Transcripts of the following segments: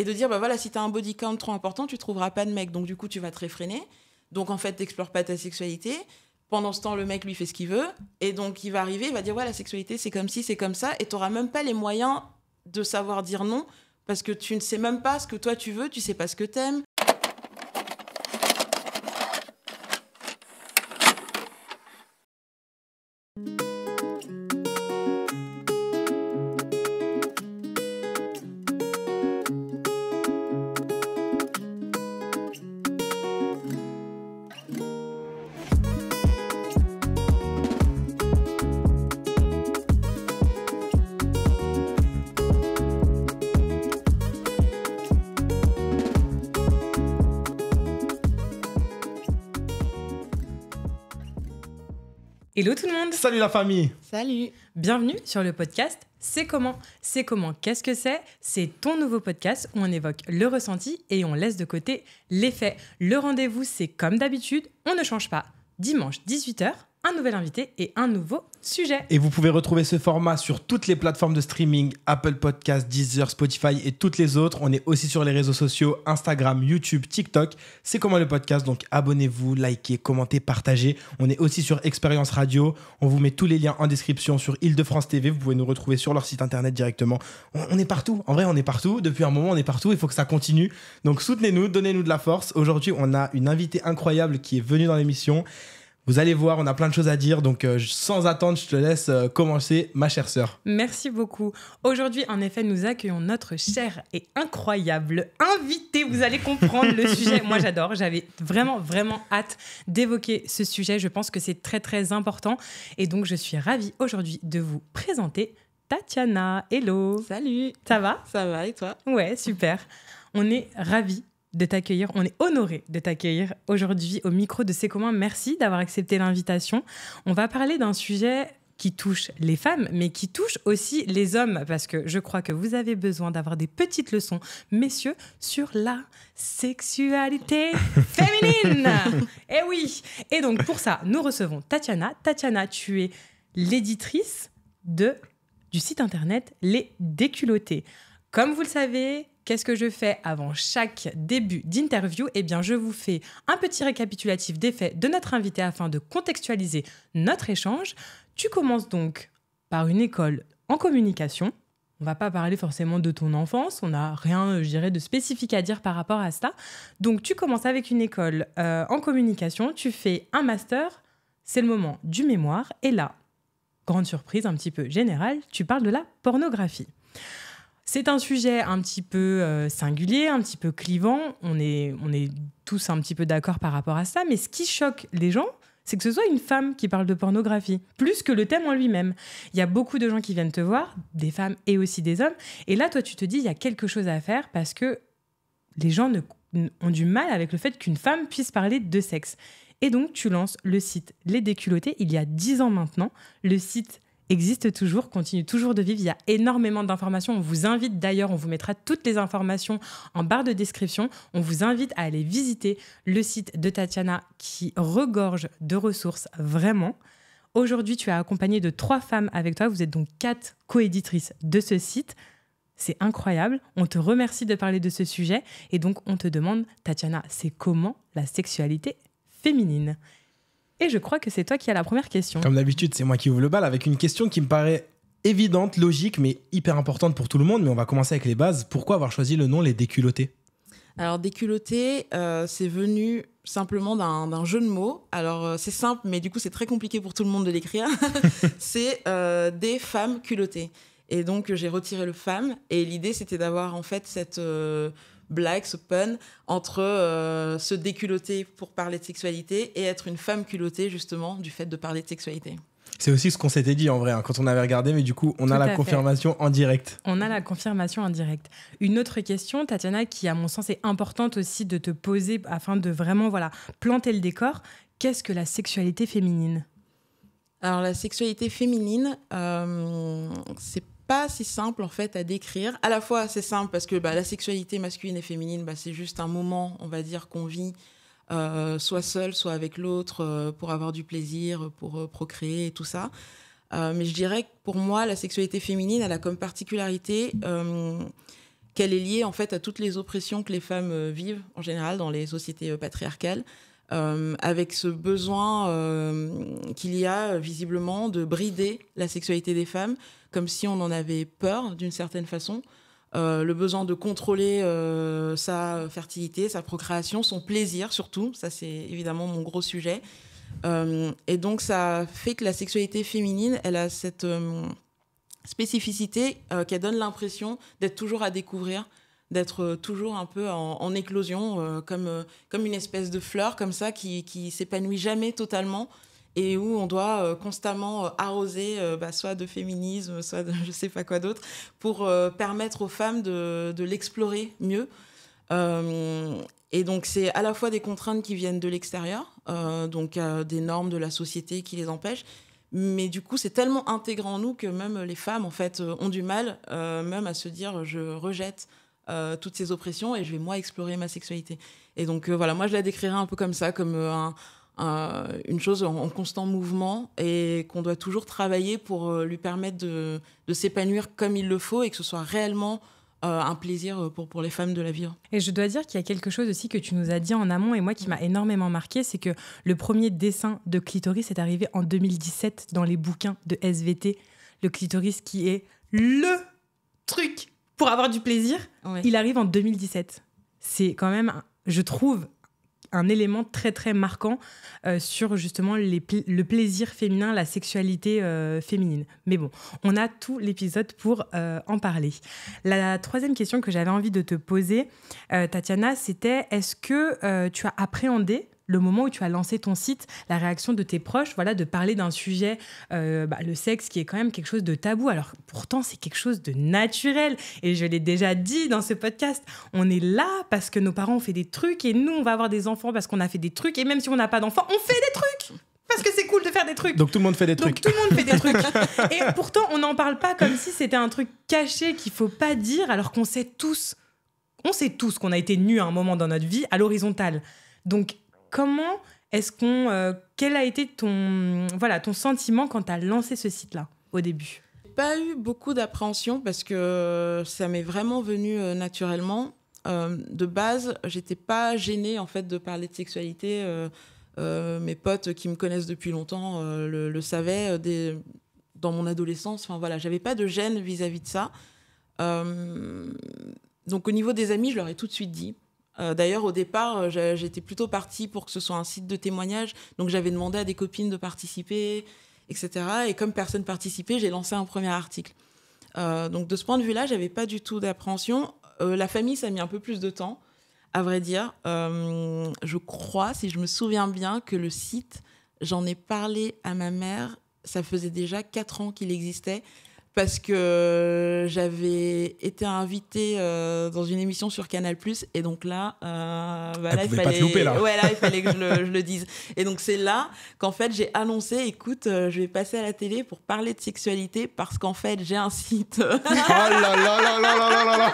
et de dire, bah voilà, si tu as un body count trop important, tu trouveras pas de mec. Donc, du coup, tu vas te réfréner. Donc, en fait, t'explores pas ta sexualité. Pendant ce temps, le mec, lui, fait ce qu'il veut. Et donc, il va arriver, il va dire, ouais, la sexualité, c'est comme ci, c'est comme ça. Et t'auras même pas les moyens de savoir dire non parce que tu ne sais même pas ce que toi tu veux, tu sais pas ce que t'aimes, Salut la famille Salut Bienvenue sur le podcast C'est comment C'est comment Qu'est-ce que c'est C'est ton nouveau podcast où on évoque le ressenti et on laisse de côté les faits. Le rendez-vous, c'est comme d'habitude, on ne change pas. Dimanche 18h, un nouvel invité et un nouveau sujet. Et vous pouvez retrouver ce format sur toutes les plateformes de streaming, Apple Podcasts, Deezer, Spotify et toutes les autres. On est aussi sur les réseaux sociaux, Instagram, YouTube, TikTok. C'est comment le podcast, donc abonnez-vous, likez, commentez, partagez. On est aussi sur Expérience Radio. On vous met tous les liens en description sur Île-de-France TV. Vous pouvez nous retrouver sur leur site internet directement. On, on est partout. En vrai, on est partout. Depuis un moment, on est partout. Il faut que ça continue. Donc soutenez-nous, donnez-nous de la force. Aujourd'hui, on a une invitée incroyable qui est venue dans l'émission. Vous allez voir, on a plein de choses à dire. Donc, euh, sans attendre, je te laisse euh, commencer, ma chère sœur. Merci beaucoup. Aujourd'hui, en effet, nous accueillons notre chère et incroyable invitée. Vous allez comprendre le sujet. Moi, j'adore. J'avais vraiment, vraiment hâte d'évoquer ce sujet. Je pense que c'est très, très important. Et donc, je suis ravie aujourd'hui de vous présenter Tatiana. Hello. Salut. Ça va Ça va et toi Ouais, super. On est ravis de t'accueillir. On est honoré de t'accueillir aujourd'hui au micro de C'est Comment. Merci d'avoir accepté l'invitation. On va parler d'un sujet qui touche les femmes, mais qui touche aussi les hommes, parce que je crois que vous avez besoin d'avoir des petites leçons, messieurs, sur la sexualité féminine. Eh oui. Et donc pour ça, nous recevons Tatiana. Tatiana, tu es l'éditrice de du site internet Les Déculottés. Comme vous le savez, Qu'est-ce que je fais avant chaque début d'interview Eh bien, je vous fais un petit récapitulatif des faits de notre invité afin de contextualiser notre échange. Tu commences donc par une école en communication. On va pas parler forcément de ton enfance, on n'a rien, euh, je dirais, de spécifique à dire par rapport à ça. Donc, tu commences avec une école euh, en communication, tu fais un master, c'est le moment du mémoire, et là, grande surprise un petit peu générale, tu parles de la pornographie. C'est un sujet un petit peu euh, singulier, un petit peu clivant. On est, on est tous un petit peu d'accord par rapport à ça. Mais ce qui choque les gens, c'est que ce soit une femme qui parle de pornographie, plus que le thème en lui-même. Il y a beaucoup de gens qui viennent te voir, des femmes et aussi des hommes. Et là, toi, tu te dis, il y a quelque chose à faire parce que les gens ont du mal avec le fait qu'une femme puisse parler de sexe. Et donc, tu lances le site Les Déculottés il y a dix ans maintenant. Le site existe toujours, continue toujours de vivre. Il y a énormément d'informations. On vous invite d'ailleurs, on vous mettra toutes les informations en barre de description. On vous invite à aller visiter le site de Tatiana qui regorge de ressources vraiment. Aujourd'hui, tu as accompagné de trois femmes avec toi. Vous êtes donc quatre coéditrices de ce site. C'est incroyable. On te remercie de parler de ce sujet. Et donc, on te demande, Tatiana, c'est comment la sexualité féminine et je crois que c'est toi qui as la première question. Comme d'habitude, c'est moi qui ouvre le bal avec une question qui me paraît évidente, logique, mais hyper importante pour tout le monde. Mais on va commencer avec les bases. Pourquoi avoir choisi le nom Les Déculottés alors, déculottés, euh, c'est venu simplement d'un jeu de mots. Alors, euh, c'est simple, mais du coup, c'est très compliqué pour tout le monde de l'écrire. c'est euh, des femmes culottées. Et donc, j'ai retiré le femme. Et l'idée, c'était d'avoir en fait cette blagues, ce pun entre euh, se déculoter pour parler de sexualité et être une femme culottée justement du fait de parler de sexualité. C'est aussi ce qu'on s'était dit en vrai hein, quand on avait regardé, mais du coup, on a la confirmation en direct. On a la confirmation en direct. Une autre question, Tatiana, qui à mon sens est importante aussi de te poser afin de vraiment voilà planter le décor. Qu'est-ce que la sexualité féminine Alors la sexualité féminine, euh, c'est pas si simple en fait à décrire. À la fois, c'est simple parce que bah, la sexualité masculine et féminine, bah, c'est juste un moment, on va dire, qu'on vit euh, soit seul, soit avec l'autre, euh, pour avoir du plaisir, pour euh, procréer et tout ça. mais je dirais que pour moi, la sexualité féminine, elle a comme particularité qu'elle est liée en fait à toutes les oppressions que les femmes vivent en général dans les sociétés patriarcales. Euh, avec ce besoin euh, qu'il y a euh, visiblement de brider la sexualité des femmes, comme si on en avait peur d'une certaine façon, le besoin de contrôler sa fertilité, sa procréation, son plaisir surtout, ça c'est évidemment mon gros sujet. et donc ça fait que la sexualité féminine, elle a cette spécificité qu'elle donne l'impression d'être toujours à découvrir d'être euh, toujours un peu en, éclosion, euh, comme, euh, comme une espèce de fleur comme ça qui, qui s'épanouit jamais totalement et où on doit constamment arroser bah, soit de féminisme, soit de je sais pas quoi d'autre, pour permettre aux femmes de, de l'explorer mieux. et donc c'est à la fois des contraintes qui viennent de l'extérieur, donc des normes de la société qui les empêchent, mais du coup, c'est tellement intégrant en nous que même les femmes, en fait, ont du mal, même à se dire je rejette euh, toutes ces oppressions et je vais moi explorer ma sexualité. Et donc euh, voilà, moi je la décrirais un peu comme ça, comme euh, une chose en, constant mouvement et qu'on doit toujours travailler pour lui permettre de, s'épanouir comme il le faut et que ce soit réellement un plaisir pour, pour les femmes de la vie. Et je dois dire qu'il y a quelque chose aussi que tu nous as dit en amont et moi qui m'a énormément marqué, c'est que le premier dessin de Clitoris est arrivé en 2017 dans les bouquins de SVT. Le Clitoris qui est LE truc pour avoir du plaisir. Il arrive en 2017. C'est quand même, je trouve, un élément très très marquant euh, sur justement le plaisir féminin, la sexualité euh, féminine. Mais bon, on a tout l'épisode pour euh, en parler. La troisième question que j'avais envie de te poser, Tatiana, c'était est-ce que tu as appréhendé le moment où tu as lancé ton site, la réaction de tes proches, voilà, de parler d'un sujet, euh, bah, le sexe, qui est quand même quelque chose de tabou. Alors pourtant, c'est quelque chose de naturel. Et je l'ai déjà dit dans ce podcast, on est là parce que nos parents ont fait des trucs et nous, on va avoir des enfants parce qu'on a fait des trucs. Et même si on n'a pas d'enfants, on fait des trucs parce que c'est cool de faire des trucs. Donc tout le monde fait des trucs. Donc tout le monde fait des trucs. Et pourtant, on n'en parle pas comme si c'était un truc caché qu'il faut pas dire, alors qu'on sait tous, on sait tous qu'on a été nus à un moment dans notre vie à l'horizontale. Donc comment est-ce qu'on. Euh, quel a été ton, voilà, ton sentiment quand tu as lancé ce site-là au début Pas eu beaucoup d'appréhension parce que ça m'est vraiment venu euh, naturellement. Euh, de base, j'étais pas gênée en fait de parler de sexualité. mes potes qui me connaissent depuis longtemps le, savaient dans mon adolescence. Enfin voilà, j'avais pas de gêne vis à -vis de ça. donc au niveau des amis, je leur ai tout de suite dit euh, d'ailleurs, au départ, euh, j'étais plutôt partie pour que ce soit un site de témoignage. Donc, j'avais demandé à des copines de participer, etc. Et comme personne participait, j'ai lancé un premier article. Euh, donc, de ce point de vue-là, j'avais pas du tout d'appréhension. la famille, ça a mis un peu plus de temps, à vrai dire. je crois, si je me souviens bien, que le site, j'en ai parlé à ma mère. Ça faisait déjà quatre ans qu'il existait parce que j'avais été invitée euh, dans une émission sur Canal et donc euh, bah, là, il fallait... que je le, dise. Et donc c'est là qu'en fait j'ai annoncé, écoute, euh, je vais passer à la télé pour parler de sexualité parce qu'en fait j'ai un site. oh là là là là là là là.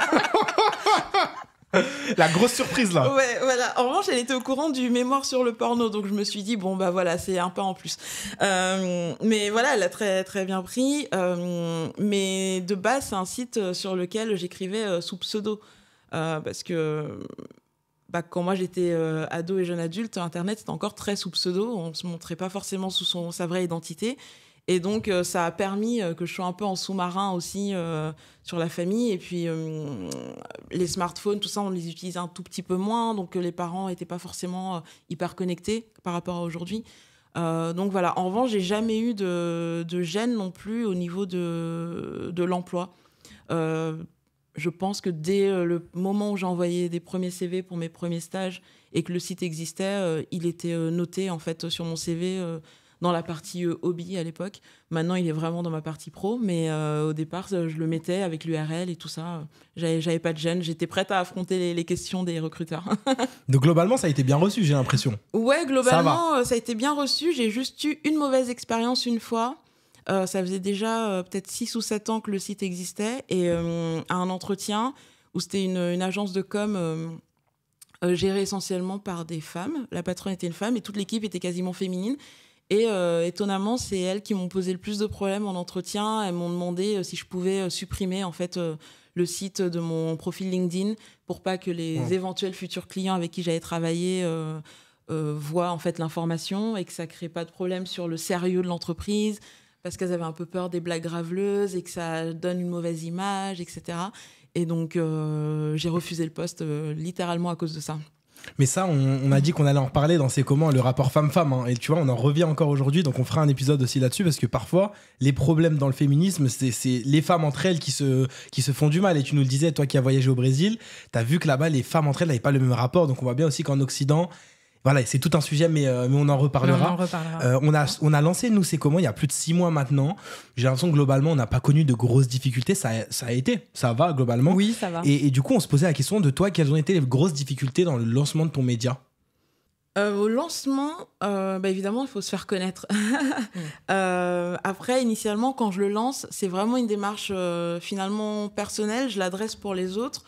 La grosse surprise là. Ouais, voilà. En revanche, elle était au courant du mémoire sur le porno, donc je me suis dit bon bah voilà, c'est un pas en plus. Euh, mais voilà, elle a très très bien pris. Euh, mais de base, c'est un site euh, sur lequel j'écrivais sous pseudo parce que bah, quand moi j'étais ado et jeune adulte, Internet c'était encore très sous pseudo. On se montrait pas forcément sous son, sa vraie identité. Et donc, euh, ça a permis euh, que je sois un peu en sous-marin aussi euh, sur la famille. Et puis, les smartphones, tout ça, on les utilisait un tout petit peu moins. Donc, les parents n'étaient pas forcément hyper connectés par rapport à aujourd'hui. donc voilà, en revanche, j'ai jamais eu de, gêne non plus au niveau de, l'emploi. je pense que dès le moment où j'ai envoyé des premiers CV pour mes premiers stages et que le site existait, il était noté en fait sur mon CV dans la partie euh, hobby à l'époque. Maintenant, il est vraiment dans ma partie pro, mais euh, au départ, je le mettais avec l'URL et tout ça. J'avais pas de gêne, j'étais prête à affronter les, questions des recruteurs. Donc globalement, ça a été bien reçu, j'ai l'impression. Ouais, globalement, euh, ça, a été bien reçu. J'ai juste eu une mauvaise expérience une fois. ça faisait déjà peut-être 6 ou 7 ans que le site existait et à un entretien où c'était une, une, agence de com gérée essentiellement par des femmes. La patronne était une femme et toute l'équipe était quasiment féminine. Et euh, étonnamment, c'est elles qui m'ont posé le plus de problèmes en entretien. Elles m'ont demandé euh, si je pouvais euh, supprimer en fait le site de mon profil LinkedIn pour pas que les éventuels futurs clients avec qui j'allais travailler voient en fait l'information et que ça crée pas de problème sur le sérieux de l'entreprise parce qu'elles avaient un peu peur des blagues graveleuses et que ça donne une mauvaise image, etc. Et donc j'ai refusé le poste littéralement à cause de ça. Mais ça, on, a dit qu'on allait en reparler dans ces comment le rapport femme-femme. Hein. Et tu vois, on en revient encore aujourd'hui, donc on fera un épisode aussi là-dessus parce que parfois, les problèmes dans le féminisme, c'est les femmes entre elles qui se, qui se font du mal. Et tu nous le disais, toi qui as voyagé au Brésil, t'as vu que là-bas, les femmes entre elles n'avaient pas le même rapport. Donc on voit bien aussi qu'en Occident, voilà, c'est tout un sujet, mais, euh, mais on en reparlera. Euh, on, a, on a lancé nous c'est comment il y a plus de six mois maintenant. J'ai l'impression que globalement, on n'a pas connu de grosses difficultés. Ça, ça a été, ça va globalement. Oui, ça va. Et, du coup, on se posait la question de toi, quelles ont été les grosses difficultés dans le lancement de ton média euh, au lancement, bah, évidemment, il faut se faire connaître. Mm. après, initialement, quand je le lance, c'est vraiment une démarche finalement personnelle. Je l'adresse pour les autres,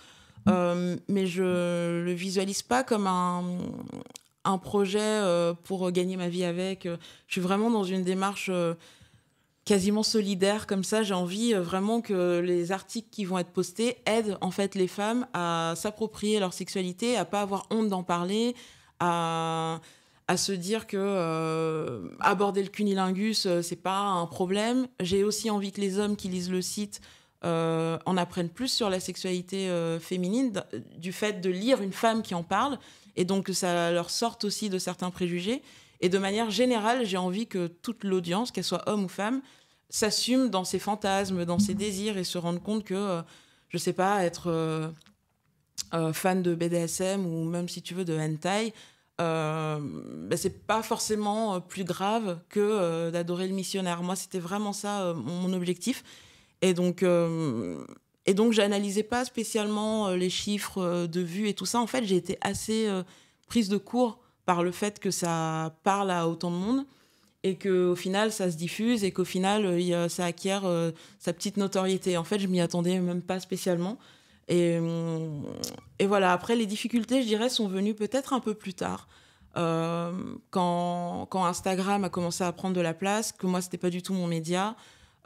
mais je le visualise pas comme un, un projet euh, pour euh, gagner ma vie avec. Euh, je suis vraiment dans une démarche quasiment solidaire comme ça. J'ai envie vraiment que les articles qui vont être postés aident en fait les femmes à s'approprier leur sexualité, à pas avoir honte d'en parler, à se dire que aborder le cunilingus c'est pas un problème. J'ai aussi envie que les hommes qui lisent le site en apprennent plus sur la sexualité féminine du fait de lire une femme qui en parle et donc ça leur sort aussi de certains préjugés. Et de manière générale, j'ai envie que toute l'audience, qu'elle soit homme ou femme, s'assume dans ses fantasmes, dans ses désirs et se rende compte que, je euh, je sais pas, être euh, euh, fan de BDSM ou même si tu veux de hentai, ben, c'est pas forcément plus grave que d'adorer le missionnaire. Moi, c'était vraiment ça mon objectif. Et donc, et donc, j'analysais pas spécialement euh, les chiffres euh, de vues et tout ça. En fait, j'ai été assez euh, prise de court par le fait que ça parle à autant de monde et qu'au final, ça se diffuse et qu'au final, ça acquiert sa petite notoriété. En fait, je m'y attendais même pas spécialement. Et, voilà, après, les difficultés, je dirais, sont venues peut-être un peu plus tard. quand, quand, Instagram a commencé à prendre de la place, que moi, c'était pas du tout mon média,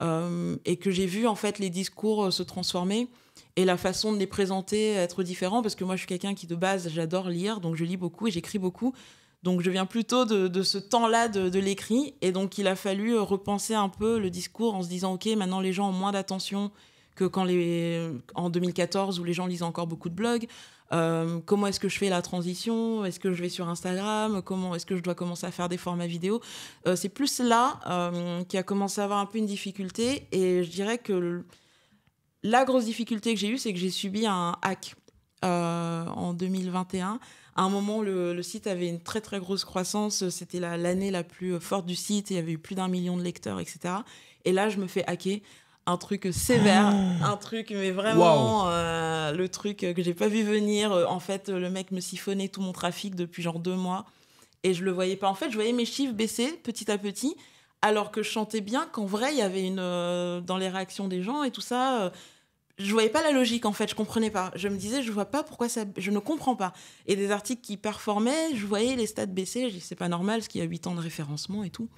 euh, et que j'ai vu en fait les discours euh, se transformer et la façon de les présenter être différent parce que moi je suis quelqu'un qui de base j'adore lire donc je lis beaucoup et j'écris beaucoup donc je viens plutôt de, ce temps-là de l'écrit et donc il a fallu euh, repenser un peu le discours en se disant ok maintenant les gens ont moins d'attention que quand les, en 2014 où les gens lisent encore beaucoup de blogs. Euh, comment est-ce que je fais la transition Est-ce que je vais sur Instagram Comment est-ce que je dois commencer à faire des formats vidéo euh, C'est plus là euh, qui a commencé à avoir un peu une difficulté et je dirais que la grosse difficulté que j'ai eue, c'est que j'ai subi un hack euh, en 2021. À un moment, le, le, site avait une très très grosse croissance. C'était l'année la, plus forte du site. il y avait eu plus d'un million de lecteurs, etc. Et là, je me fais hacker un truc sévère, ah. un truc, mais vraiment euh, le truc que j'ai pas vu venir. Euh, en fait, le mec me siphonnait tout mon trafic depuis genre deux mois et je le voyais pas. En fait, je voyais mes chiffres baisser petit à petit, alors que je chantais bien qu'en vrai, il y avait une euh, dans les réactions des gens et tout ça. je voyais pas la logique en fait, je comprenais pas. Je me disais, je vois pas pourquoi ça, je ne comprends pas. Et des articles qui performaient, je voyais les stats baisser, je c'est pas normal, ce qui a 8 ans de référencement et tout.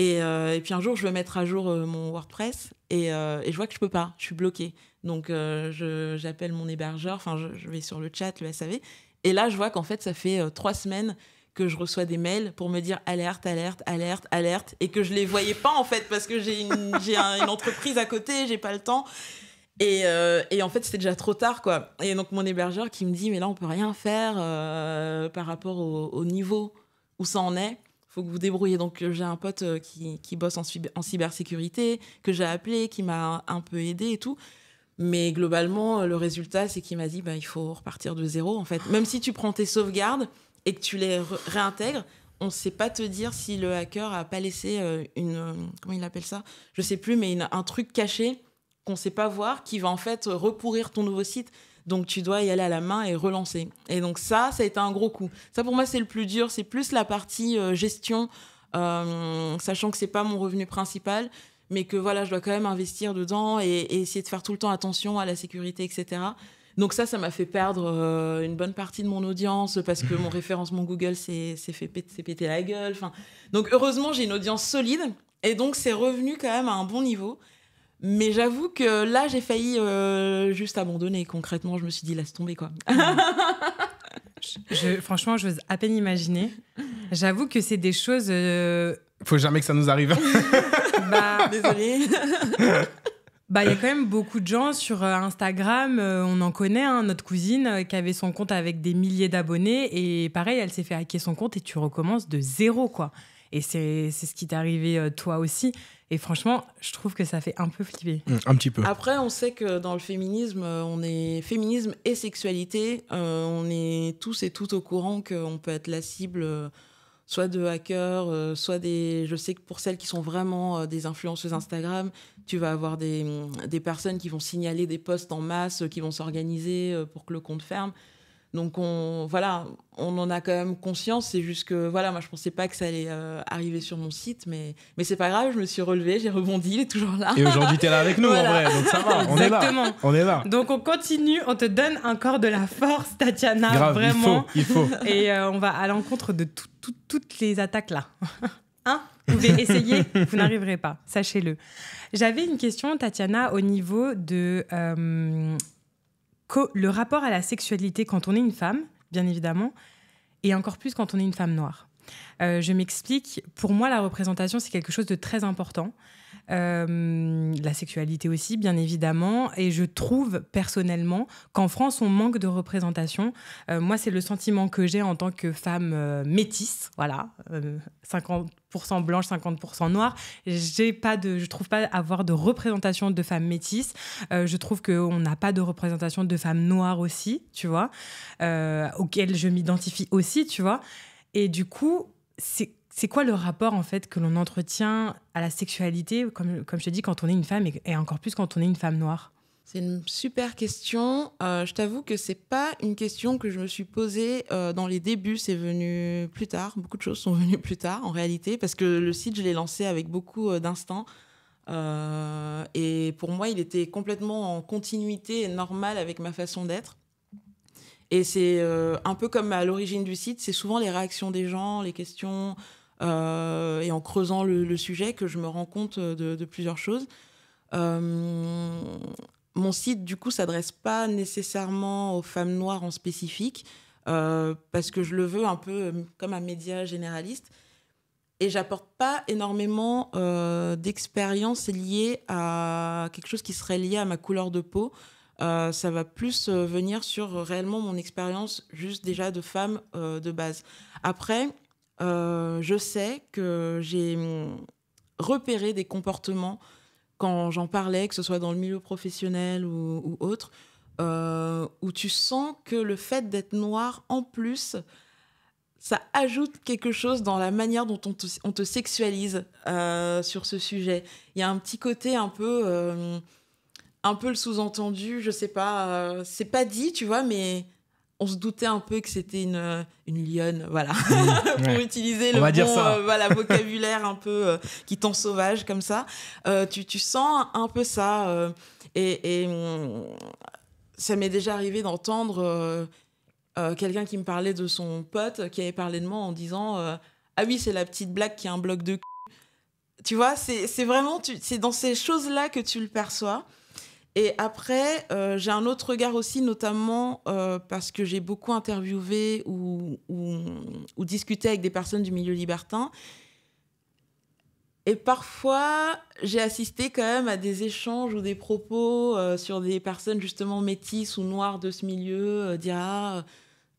Euh, et, puis un jour, je veux mettre à jour euh, mon WordPress euh, et, je vois que je peux pas, je suis bloquée. Donc j'appelle mon hébergeur, enfin je, vais sur le chat, le SAV, et là je vois qu'en fait ça fait trois semaines que je reçois des mails pour me dire alerte, alerte, alerte, alerte, et que je les voyais pas en fait parce que j'ai une, une entreprise à côté, j'ai pas le temps. Et, en fait c'était déjà trop tard quoi. Et donc mon hébergeur qui me dit mais là on peut rien faire par rapport au, au niveau où ça en est faut que vous débrouillez. Donc euh, j'ai un pote euh, qui, bosse en, cybersécurité, que j'ai appelé, qui m'a un peu aidé et tout. Mais globalement, euh, le résultat, c'est qu'il m'a dit, bah, il faut repartir de zéro, en fait. Même si tu prends tes sauvegardes et que tu les réintègres, on ne sait pas te dire si le hacker a pas laissé une, comment il appelle ça? Je sais plus, mais une, un truc caché qu'on ne sait pas voir qui va en fait recourir ton nouveau site. Donc tu dois y aller à la main et relancer. Et donc ça, ça a été un gros coup. Ça pour moi c'est le plus dur, c'est plus la partie euh, gestion, euh, sachant que c'est pas mon revenu principal, mais que voilà, je dois quand même investir dedans et, essayer de faire tout le temps attention à la sécurité, etc. Donc ça, ça m'a fait perdre euh, une bonne partie de mon audience parce que mon référencement Google s'est fait péter, la gueule. donc heureusement, j'ai une audience solide et donc c'est revenu quand même à un bon niveau. Mais j'avoue que là, j'ai failli euh, juste abandonner. Concrètement, je me suis dit, laisse tomber, quoi. franchement, je veux à peine imaginer. J'avoue que c'est des choses. ne euh, Faut jamais que ça nous arrive. bah, désolée. Bah, il y a quand même beaucoup de gens sur euh, Instagram, on en connaît, hein, notre cousine qui avait son compte avec des milliers d'abonnés et pareil, elle s'est fait hacker son compte et tu recommences de zéro, quoi. Et c'est ce qui t'est arrivé toi aussi. Et franchement, je trouve que ça fait un peu flipper. Mmh, un petit peu. Après, on sait que dans le féminisme, euh, on est féminisme et sexualité. Euh, on est tous et toutes au courant qu'on peut être la cible euh, soit de hackers, soit des. Je sais que pour celles qui sont vraiment des influenceuses Instagram, tu vas avoir des, des, personnes qui vont signaler des posts en masse, qui vont s'organiser pour que le compte ferme. Donc on, voilà, on en a quand même conscience. C'est juste que voilà, moi je pensais pas que ça allait euh, arriver sur mon site, mais mais c'est pas grave. Je me suis relevée, j'ai rebondi, il est toujours là. Et aujourd'hui es là avec nous en vrai, donc ça va. On est là. On est là. Donc on continue, on te donne encore de la force, Tatiana. vraiment. Il faut. Et euh, on va à l'encontre de toutes les attaques là. Hein vous pouvez essayer, vous n'arriverez pas, sachez-le. J'avais une question, Tatiana, au niveau de euh, le rapport à la sexualité quand on est une femme, bien évidemment, et encore plus quand on est une femme noire. Euh, je m'explique, pour moi la représentation c'est quelque chose de très important. Euh, la sexualité aussi, bien évidemment. Et je trouve personnellement qu'en France, on manque de représentation. Euh, moi, c'est le sentiment que j'ai en tant que femme euh, métisse, voilà, 50% blanche, 50% noire. J'ai pas de, je trouve pas avoir de représentation de femmes métisses. je trouve qu'on n'a pas de représentation de femmes noires aussi, tu vois, auxquelles je m'identifie aussi, tu vois. Et du coup, c'est c'est quoi le rapport en fait que l'on entretient à la sexualité, comme, comme je te dis, quand on est une femme et, encore plus quand on est une femme noire c'est une super question. Euh, je t'avoue que c'est pas une question que je me suis posée euh, dans les débuts. C'est venu plus tard. Beaucoup de choses sont venues plus tard, en réalité, parce que le site, je l'ai lancé avec beaucoup euh, euh et pour moi, il était complètement en continuité et normal avec ma façon d'être. Et c'est un peu comme à l'origine du site, c'est souvent les réactions des gens, les questions. Euh, et en creusant le, sujet que je me rends compte de, plusieurs choses. Euh, mon site, du coup, s'adresse pas nécessairement aux femmes noires en spécifique, euh, parce que je le veux un peu comme un média généraliste. Et j'apporte pas énormément d'expérience liée à quelque chose qui serait lié à ma couleur de peau. ça va plus venir sur réellement mon expérience juste déjà de femme de base. Après, euh, je sais que j'ai hum, repéré des comportements quand j'en parlais, que ce soit dans le milieu professionnel ou, autre, euh, où tu sens que le fait d'être noir, en plus, ça ajoute quelque chose dans la manière dont on te, sexualise euh, sur ce sujet. Il y a un petit côté un peu, un peu le sous-entendu, je sais pas, c'est pas dit, tu vois, mais on se doutait un peu que c'était une, euh, lionne, voilà, mmh, pour utiliser le bon euh, vocabulaire un peu euh, qui tend sauvage comme ça. tu, sens un peu ça. et, mm, ça m'est déjà arrivé d'entendre quelqu'un qui me parlait de son pote qui avait parlé de moi en disant Ah oui, c'est la petite blague qui a un bloc de c. Tu vois, c'est vraiment c'est dans ces choses-là que tu le perçois. Et après, euh, j'ai un autre regard aussi, notamment euh, parce que j'ai beaucoup interviewé ou, discuté avec des personnes du milieu libertin. Et parfois, j'ai assisté quand même à des échanges ou des propos euh, sur des personnes justement métisses ou noires de ce milieu, dire ah,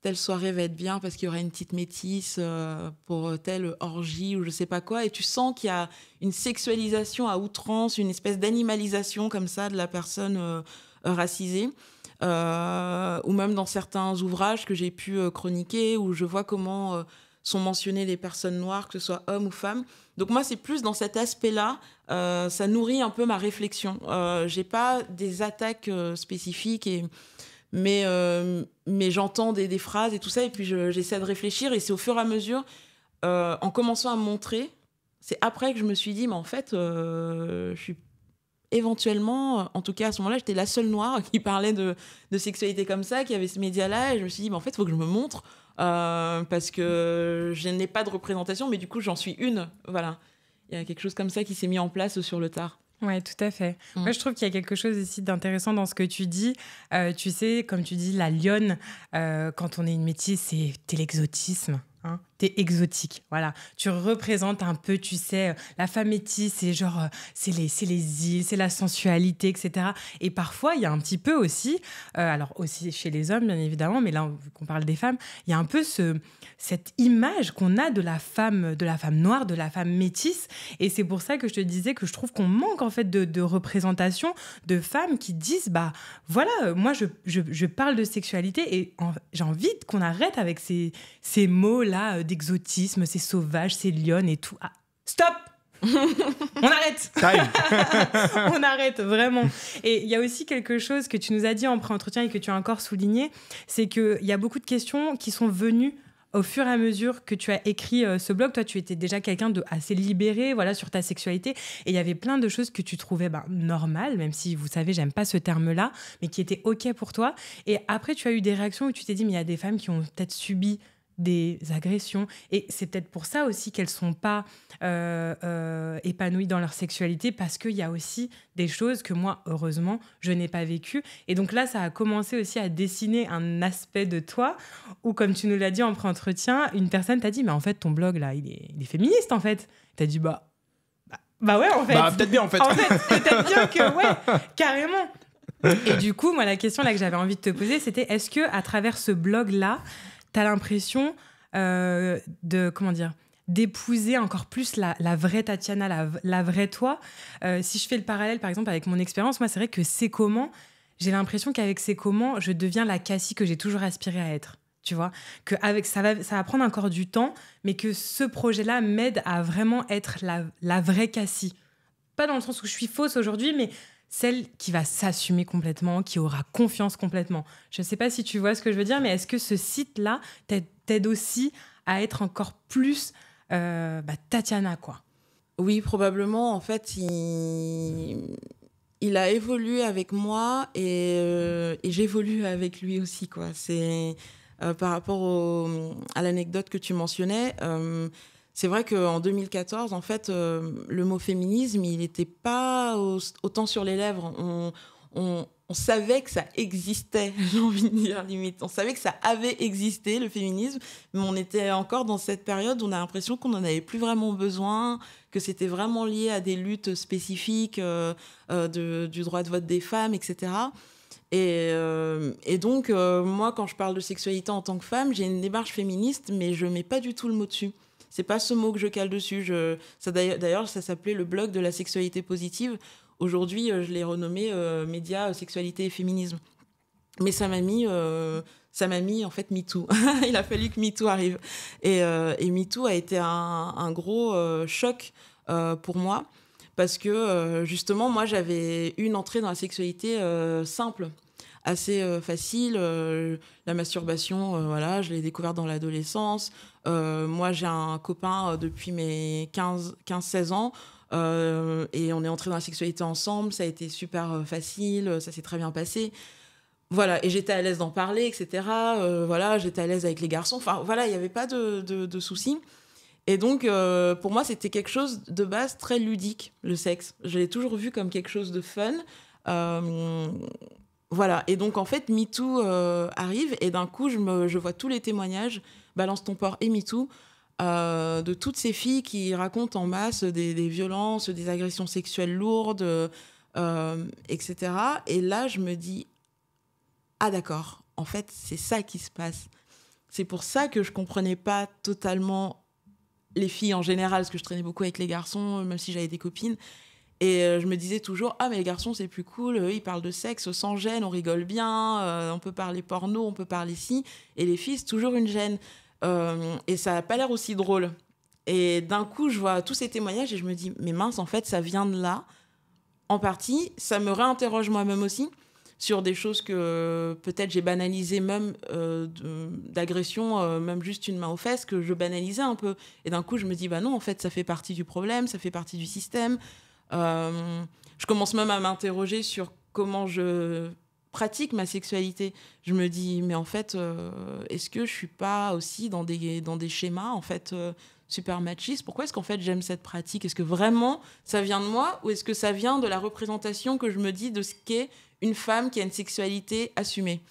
telle soirée va être bien parce qu'il y aura une petite métisse euh, pour euh, telle orgie ou je sais pas quoi. Et tu sens qu'il y a une sexualisation à outrance, une espèce d'animalisation comme ça de la personne euh, racisée. ou même dans certains ouvrages que j'ai pu chroniquer où je vois comment sont mentionnées les personnes noires, que ce soit hommes ou femmes. Donc moi, c'est plus dans cet aspect-là, ça nourrit un peu ma réflexion. j'ai pas des attaques spécifiques et mais, euh, mais j'entends des, phrases et tout ça, et puis j'essaie de réfléchir, et c'est au fur et à mesure, euh, en commençant à montrer, c'est après que je me suis dit, mais en fait, euh, je suis éventuellement, en tout cas à ce moment-là, j'étais la seule noire qui parlait de, sexualité comme ça, qui avait ce média-là, et je me suis dit, mais en fait, il faut que je me montre, parce que je n'ai pas de représentation, mais du coup, j'en suis une, voilà. Il y a quelque chose comme ça qui s'est mis en place sur le tard. Oui, tout à fait. Mm. Moi, je trouve qu'il y a quelque chose d'intéressant dans ce que tu dis. Euh, tu sais, comme tu dis, la lionne, euh, quand on est une métisse, c'est l'exotisme. Hein t'es exotique. Voilà, tu représentes un peu, tu sais, euh, la femme métisse, c'est genre, euh, c'est les, îles, c'est la sensualité, etc. Et parfois, il y a un petit peu aussi, euh, alors aussi chez les hommes, bien évidemment, mais là, vu qu'on parle des femmes, il y a un peu ce, cette image qu'on a de la femme, de la femme noire, de la femme métisse. Et c'est pour ça que je te disais que je trouve qu'on manque, en fait, de, représentation de femmes qui disent, bah, voilà, moi, je, parle de sexualité et j'ai envie qu'on arrête avec ces, ces mots-là d'exotisme, c'est sauvage, c'est lionne et tout. Ah, stop on arrête On arrête, vraiment. Et il y a aussi quelque chose que tu nous as dit en pré-entretien et que tu as encore souligné, c'est qu'il y a beaucoup de questions qui sont venues au fur et à mesure que tu as écrit euh, ce blog. Toi, tu étais déjà quelqu'un de assez libéré voilà, sur ta sexualité. Et il y avait plein de choses que tu trouvais ben, normales, même si, vous savez, j'aime pas ce terme-là, mais qui étaient OK pour toi. Et après, tu as eu des réactions où tu t'es dit, mais il y a des femmes qui ont peut-être subi des agressions. Et c'est peut-être pour ça aussi qu'elles ne sont pas euh, euh, épanouies dans leur sexualité, parce qu'il y a aussi des choses que moi, heureusement, je n'ai pas vécues. Et donc là, ça a commencé aussi à dessiner un aspect de toi, où comme tu nous l'as dit en pré-entretien, une personne t'a dit, mais en fait, ton blog, là, il est, féministe, en fait. T'as dit, bah, bah... Bah ouais, en fait. Bah, peut-être bien, en fait. En fait, peut-être bien que, ouais, carrément. Et du coup, moi, la question là que j'avais envie de te poser, c'était est-ce que à travers ce blog-là, l'impression euh, de. Comment dire d'épouser encore plus la, vraie Tatiana, la, vraie toi. Euh, si je fais le parallèle, par exemple, avec mon expérience, moi, c'est vrai que c'est comment, j'ai l'impression qu'avec c'est comment, je deviens la Cassie que j'ai toujours aspiré à être. Tu vois, que avec, ça, va, ça va prendre encore du temps, mais que ce projet-là m'aide à vraiment être la, la vraie Cassie. Pas dans le sens où je suis fausse aujourd'hui, mais celle qui va s'assumer complètement, qui aura confiance complètement. Je ne sais pas si tu vois ce que je veux dire, mais est-ce que ce site-là t'aide aussi à être encore plus euh, bah, Tatiana, quoi Oui, probablement. En fait, il, il a évolué avec moi et, euh, j'évolue avec lui aussi, quoi. C'est euh, par rapport à l'anecdote que tu mentionnais c'est vrai qu'en 2014, en fait, euh, le mot féminisme, il n'était pas autant sur les lèvres. On, savait que ça existait, j'ai envie de dire limite. On savait que ça avait existé, le féminisme, mais on était encore dans cette période où on a l'impression qu'on n'en avait plus vraiment besoin, que c'était vraiment lié à des luttes spécifiques euh, euh, du droit de vote des femmes, etc. Et, donc, moi, quand je parle de sexualité en tant que femme, j'ai une démarche féministe, mais je mets pas du tout le mot dessus. C'est pas ce mot que je cale dessus. Je, ça d'ailleurs, ça s'appelait le blog de la sexualité positive. Aujourd'hui, euh, je l'ai renommé euh, Média, euh, sexualité et féminisme. Mais ça m'a mis, ça m'a mis en fait MeToo. Il a fallu que MeToo arrive. Et, MeToo a été un gros choc pour moi parce que justement, moi, j'avais une entrée dans la sexualité simple assez euh, facile. Euh, la masturbation, euh, voilà, je l'ai découverte dans l'adolescence. moi, j'ai un copain depuis mes 15-16 ans. et on est entré dans la sexualité ensemble, ça a été super facile, ça s'est très bien passé voilà, et j'étais à l'aise d'en parler, etc. voilà, j'étais à l'aise avec les garçons. Enfin, voilà, il n'y avait pas de, de, soucis. Et donc, pour moi, c'était quelque chose de base très ludique, le sexe. Je l'ai toujours vu comme quelque chose de fun. Voilà, et donc en fait, MeToo euh, arrive, et d'un coup, je, vois tous les témoignages, Balance ton port et MeToo, euh, de toutes ces filles qui racontent en masse des, violences, des agressions sexuelles lourdes, euh, etc. Et là, je me dis, ah d'accord, en fait, c'est ça qui se passe. C'est pour ça que je comprenais pas totalement les filles en général, parce que je traînais beaucoup avec les garçons, même si j'avais des copines. Et euh, je me disais toujours, ah mais les garçons c'est plus cool, euh, ils parlent de sexe sans gêne, on rigole bien, euh, on peut parler porno, on peut parler ci. Et les filles, c'est toujours une gêne. et ça n'a pas l'air aussi drôle. Et d'un coup, je vois tous ces témoignages et je me dis, mais mince, en fait, ça vient de là, en partie. Ça me réinterroge moi-même aussi sur des choses que peut-être j'ai banalisées, même d'agression, même juste une main aux fesses, que je banalisais un peu. Et d'un coup, je me dis, bah non, en fait, ça fait partie du problème, ça fait partie du système. Euh, je commence même à m'interroger sur comment je pratique ma sexualité. Je me dis, mais en fait, euh, est-ce que je suis pas aussi dans des, dans des schémas en fait euh, super machistes Pourquoi est-ce qu'en fait j'aime cette pratique Est-ce que vraiment ça vient de moi ou est-ce que ça vient de la représentation que je me dis de ce qu'est une femme qui a une sexualité assumée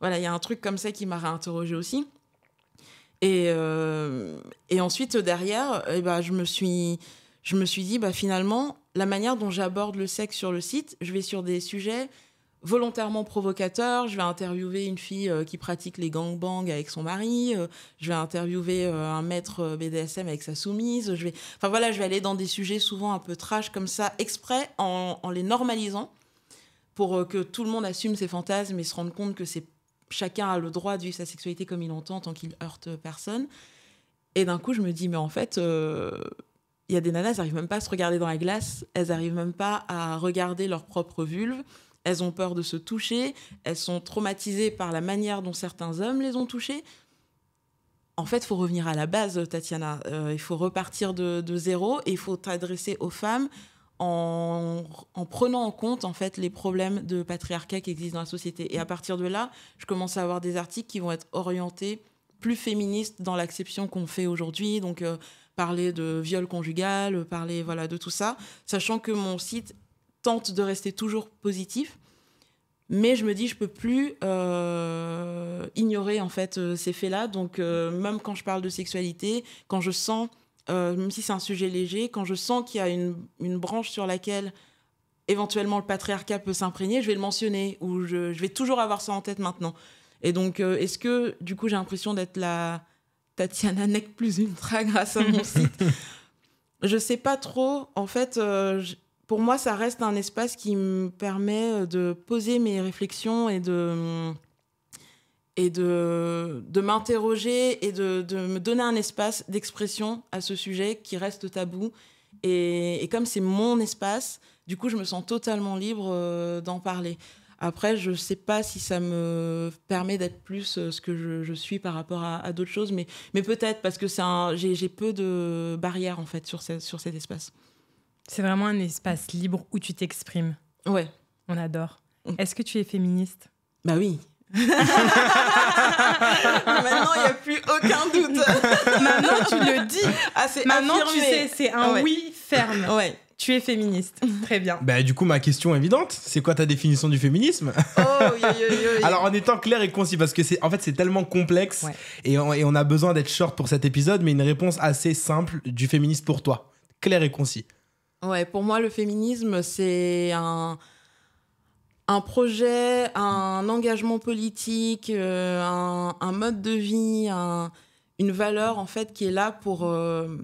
Voilà, il y a un truc comme ça qui m'a réinterrogée aussi. Et, et ensuite, derrière, eh ben, je me suis je me suis dit, bah, finalement, la manière dont j'aborde le sexe sur le site, je vais sur des sujets volontairement provocateurs. Je vais interviewer une fille euh, qui pratique les gangbangs avec son mari. Euh, je vais interviewer euh, un maître BDSM avec sa soumise. Je vais, enfin voilà, je vais aller dans des sujets souvent un peu trash comme ça, exprès, en, les normalisant pour que tout le monde assume ses fantasmes et se rende compte que c'est chacun a le droit de vivre sa sexualité comme il entend tant qu'il heurte personne. Et d'un coup, je me dis, mais en fait, il y a des nanas, elles n'arrivent même pas à se regarder dans la glace, elles n'arrivent même pas à regarder leur propre vulve, elles ont peur de se toucher, elles sont traumatisées par la manière dont certains hommes les ont touchées. En fait, il faut revenir à la base, Tatiana. Euh, il faut repartir de, zéro et il faut t'adresser aux femmes en, prenant en compte en fait les problèmes de patriarcat qui existent dans la société. Et à partir de là, je commence à avoir des articles qui vont être orientés plus féministes dans l'acception qu'on fait aujourd'hui. Donc, euh, parler de viol conjugal, euh, parler voilà de tout ça, sachant que mon site tente de rester toujours positif, mais je me dis je peux plus euh, ignorer en fait euh, ces faits-là. Donc même quand je parle de sexualité, quand je sens, même si c'est un sujet léger, quand je sens qu'il y a une, branche sur laquelle éventuellement le patriarcat peut s'imprégner, je vais le mentionner ou je, je, vais toujours avoir ça en tête maintenant. Et donc est-ce que du coup j'ai l'impression d'être la Tatiana Neck plus Ultra grâce à mon site. je sais pas trop. En fait, euh, pour moi, ça reste un espace qui me permet euh, de poser mes réflexions et de mm, et de, de m'interroger et de, de, me donner un espace d'expression à ce sujet qui reste tabou. Et, comme c'est mon espace, du coup, je me sens totalement libre euh, d'en parler. Après, je ne sais pas si ça me permet d'être plus euh, ce que je, suis par rapport à, d'autres choses, mais, mais peut-être parce que j'ai peu de barrières en fait sur, sur cet espace. C'est vraiment un espace libre où tu t'exprimes. Ouais. On adore. Mm. Est-ce que tu es féministe Bah oui. Maintenant, il n'y a plus aucun doute. Maintenant, tu le dis. Ah, Maintenant, tu sais, c'est un oui ferme. Ouais. Tu es féministe. Très bien. Bah, du coup, ma question évidente, c'est quoi ta définition du féminisme oh, Alors, en étant clair et concis, parce que c'est en fait, c'est tellement complexe et, on, a besoin d'être short pour cet épisode, mais une réponse assez simple du féministe pour toi. Clair et concis. Ouais, pour moi, le féminisme, c'est un un projet, un engagement politique, euh, un, mode de vie, une valeur en fait qui est là pour, euh,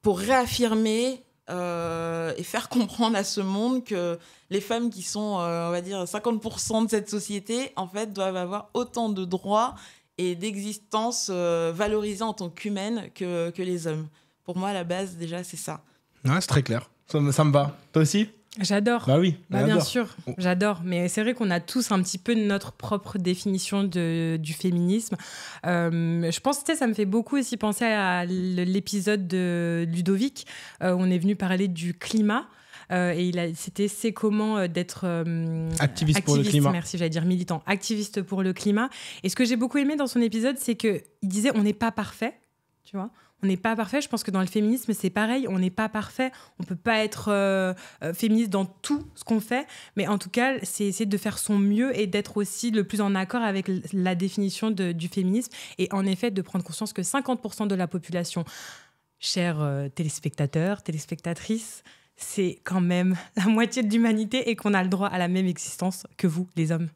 pour réaffirmer euh, et faire comprendre à ce monde que les femmes qui sont, euh, on va dire, 50% de cette société, en fait, doivent avoir autant de droits et d'existence euh, en tant qu'humaines que, que les hommes. Pour moi, à la base, déjà, c'est ça. Ouais, c'est très clair. Ça me, ça me va. Toi aussi J'adore. Bah oui, bah, bien sûr, j'adore. Mais c'est vrai qu'on a tous un petit peu notre propre définition de, du féminisme. Euh, je pense que ça me fait beaucoup aussi penser à l'épisode de Ludovic. Euh, où on est venu parler du climat. Euh, et il c'était c'est comment d'être activiste, activiste, pour le climat. Merci, j'allais dire militant, activiste pour le climat. Et ce que j'ai beaucoup aimé dans son épisode, c'est que il disait on n'est pas parfait, tu vois on n'est pas parfait. Je pense que dans le féminisme, c'est pareil. On n'est pas parfait. On ne peut pas être euh, euh, féministe dans tout ce qu'on fait. Mais en tout cas, c'est essayer de faire son mieux et d'être aussi le plus en accord avec la définition du féminisme. Et en effet, de prendre conscience que 50% de la population, chers euh, téléspectateurs, téléspectatrices, c'est quand même la moitié de l'humanité et qu'on a le droit à la même existence que vous, les hommes.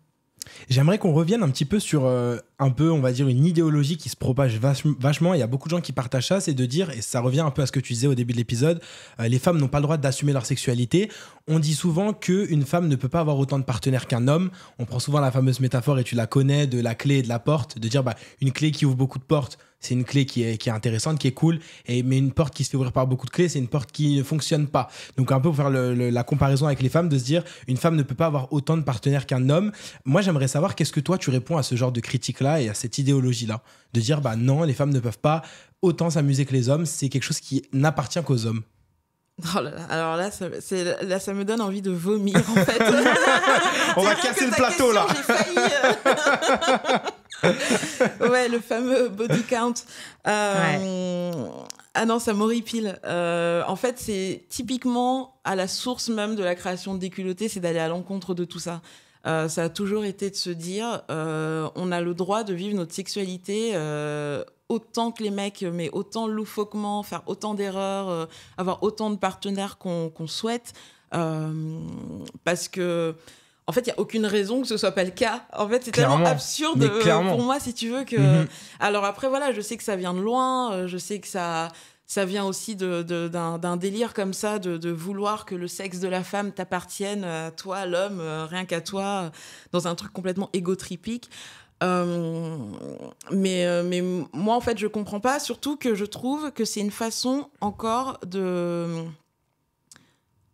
J'aimerais qu'on revienne un petit peu sur euh, un peu, on va dire, une idéologie qui se propage vachement. Il y a beaucoup de gens qui partagent ça, c'est de dire, et ça revient un peu à ce que tu disais au début de l'épisode, euh, les femmes n'ont pas le droit d'assumer leur sexualité. On dit souvent qu'une femme ne peut pas avoir autant de partenaires qu'un homme. On prend souvent la fameuse métaphore, et tu la connais, de la clé et de la porte, de dire, bah, une clé qui ouvre beaucoup de portes c'est une clé qui est, qui est intéressante, qui est cool, et, mais une porte qui se fait ouvrir par beaucoup de clés, c'est une porte qui ne fonctionne pas. Donc un peu pour faire la comparaison avec les femmes, de se dire une femme ne peut pas avoir autant de partenaires qu'un homme. Moi j'aimerais savoir qu'est-ce que toi tu réponds à ce genre de critique-là et à cette idéologie-là, de dire bah non, les femmes ne peuvent pas autant s'amuser que les hommes, c'est quelque chose qui n'appartient qu'aux hommes. Oh là là, alors là ça, là, ça me donne envie de vomir en fait. On va casser le plateau là. Euh, ouais, le fameux body count. Euh, ah non, ça m'horripile. Euh, en fait, c'est typiquement à la source même de la création de déculotté, c'est d'aller à l'encontre de tout ça. Euh, ça a toujours été de se dire, on a le droit de vivre notre sexualité autant que les mecs, mais autant loufoquement, faire autant d'erreurs, avoir autant de partenaires qu'on souhaite, parce que en fait, il y a aucune raison que ce soit pas le cas. En fait, c'est tellement absurde euh, pour moi, si tu veux, que. Mhm. Alors après, voilà, je sais que ça vient de loin, euh, je sais que ça. Ça vient aussi d'un de, délire comme ça, de, vouloir que le sexe de la femme t'appartienne à toi, l'homme, euh, rien qu'à toi, dans un truc complètement égotripique. mais, mais moi, en fait, je comprends pas, surtout que je trouve que c'est une façon encore de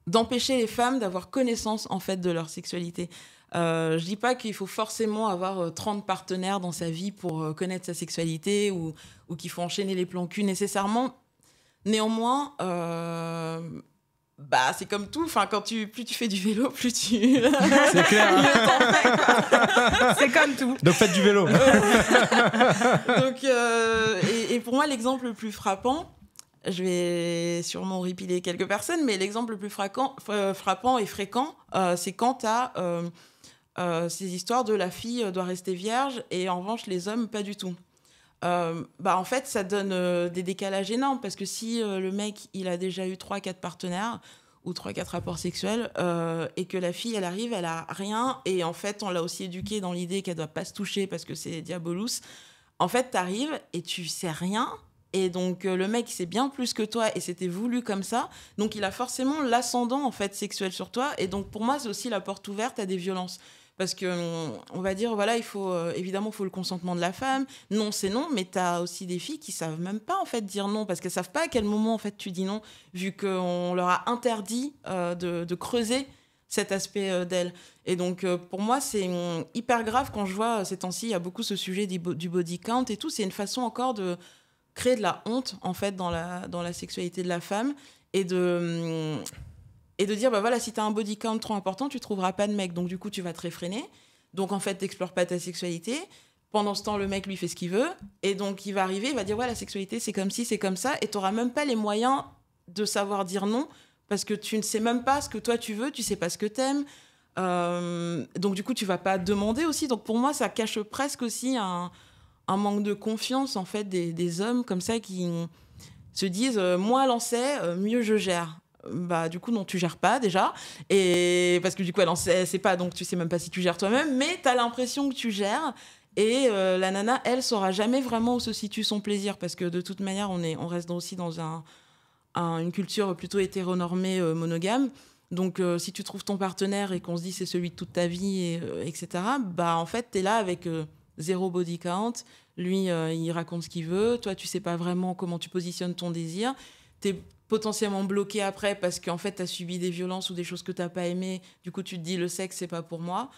d'empêcher les femmes d'avoir connaissance en fait de leur sexualité. Euh, je dis pas qu'il faut forcément avoir 30 euh, partenaires dans sa vie pour euh, connaître sa sexualité ou, ou qu'il faut enchaîner les plans cul nécessairement. Néanmoins, euh, bah c'est comme tout. Enfin, quand tu plus tu fais du vélo, plus tu. C'est clair. Hein. c'est comme tout. Donc faites du vélo. Donc et, et, pour moi l'exemple le plus frappant, je vais sûrement ripiler quelques personnes, mais l'exemple le plus euh, frappant, et fréquent, euh, c'est quand à euh, ces histoires de la fille doit rester vierge et en revanche les hommes pas du tout. bah en fait ça donne des décalages énormes parce que si le mec il a déjà eu 3 4 partenaires ou 3 4 rapports sexuels et que la fille elle arrive elle a rien et en fait on l'a aussi éduquée dans l'idée qu'elle doit pas se toucher parce que c'est diabolus. En fait tu arrives et tu sais rien et donc euh, le mec, c'est bien plus que toi et c'était voulu comme ça. Donc il a forcément l'ascendant en fait sexuel sur toi. Et donc pour moi, c'est aussi la porte ouverte à des violences. Parce que on, va dire voilà il faut euh, évidemment faut le consentement de la femme non c'est non mais tu as aussi des filles qui savent même pas en fait dire non parce qu'elles savent pas à quel moment en fait tu dis non vu qu'on leur a interdit euh, de, creuser cet aspect d'elle. Et donc, pour moi, c'est mm, hyper grave quand je vois ces temps-ci, il y a beaucoup ce sujet du body count et tout. C'est une façon encore de, créer de la honte en fait dans la, dans la sexualité de la femme et de, et de dire bah voilà si tu as un body count trop important tu trouveras pas de mec donc du coup tu vas te réfréner donc en fait t'explores pas ta sexualité pendant ce temps le mec lui fait ce qu'il veut et donc il va arriver il va dire ouais la sexualité c'est comme ci c'est comme ça et t'auras même pas les moyens de savoir dire non parce que tu ne sais même pas ce que toi tu veux tu sais pas ce que t'aimes euh, donc du coup tu vas pas demander aussi donc pour moi ça cache presque aussi un un manque de confiance en fait des, hommes comme ça qui se disent euh, moi lancer euh, mieux je gère. Bah du coup non tu gères pas déjà et parce que du coup elle en sait, pas donc tu sais même pas si tu gères toi-même mais tu as l'impression que tu gères et euh, la nana elle saura jamais vraiment où se situe son plaisir parce que de toute manière on est on reste aussi dans un, une culture plutôt hétéronormée monogame donc, si tu trouves ton partenaire et qu'on se dit c'est celui de toute ta vie, etc., bah, en fait, tu es là avec zéro body count lui, euh, il raconte ce qu'il veut. Toi, tu sais pas vraiment comment tu positionnes ton désir. Tu es potentiellement bloqué après parce qu'en fait, tu as subi des violences ou des choses que tu n'as pas aimées. Du coup, tu te dis, le sexe, c'est pas pour moi.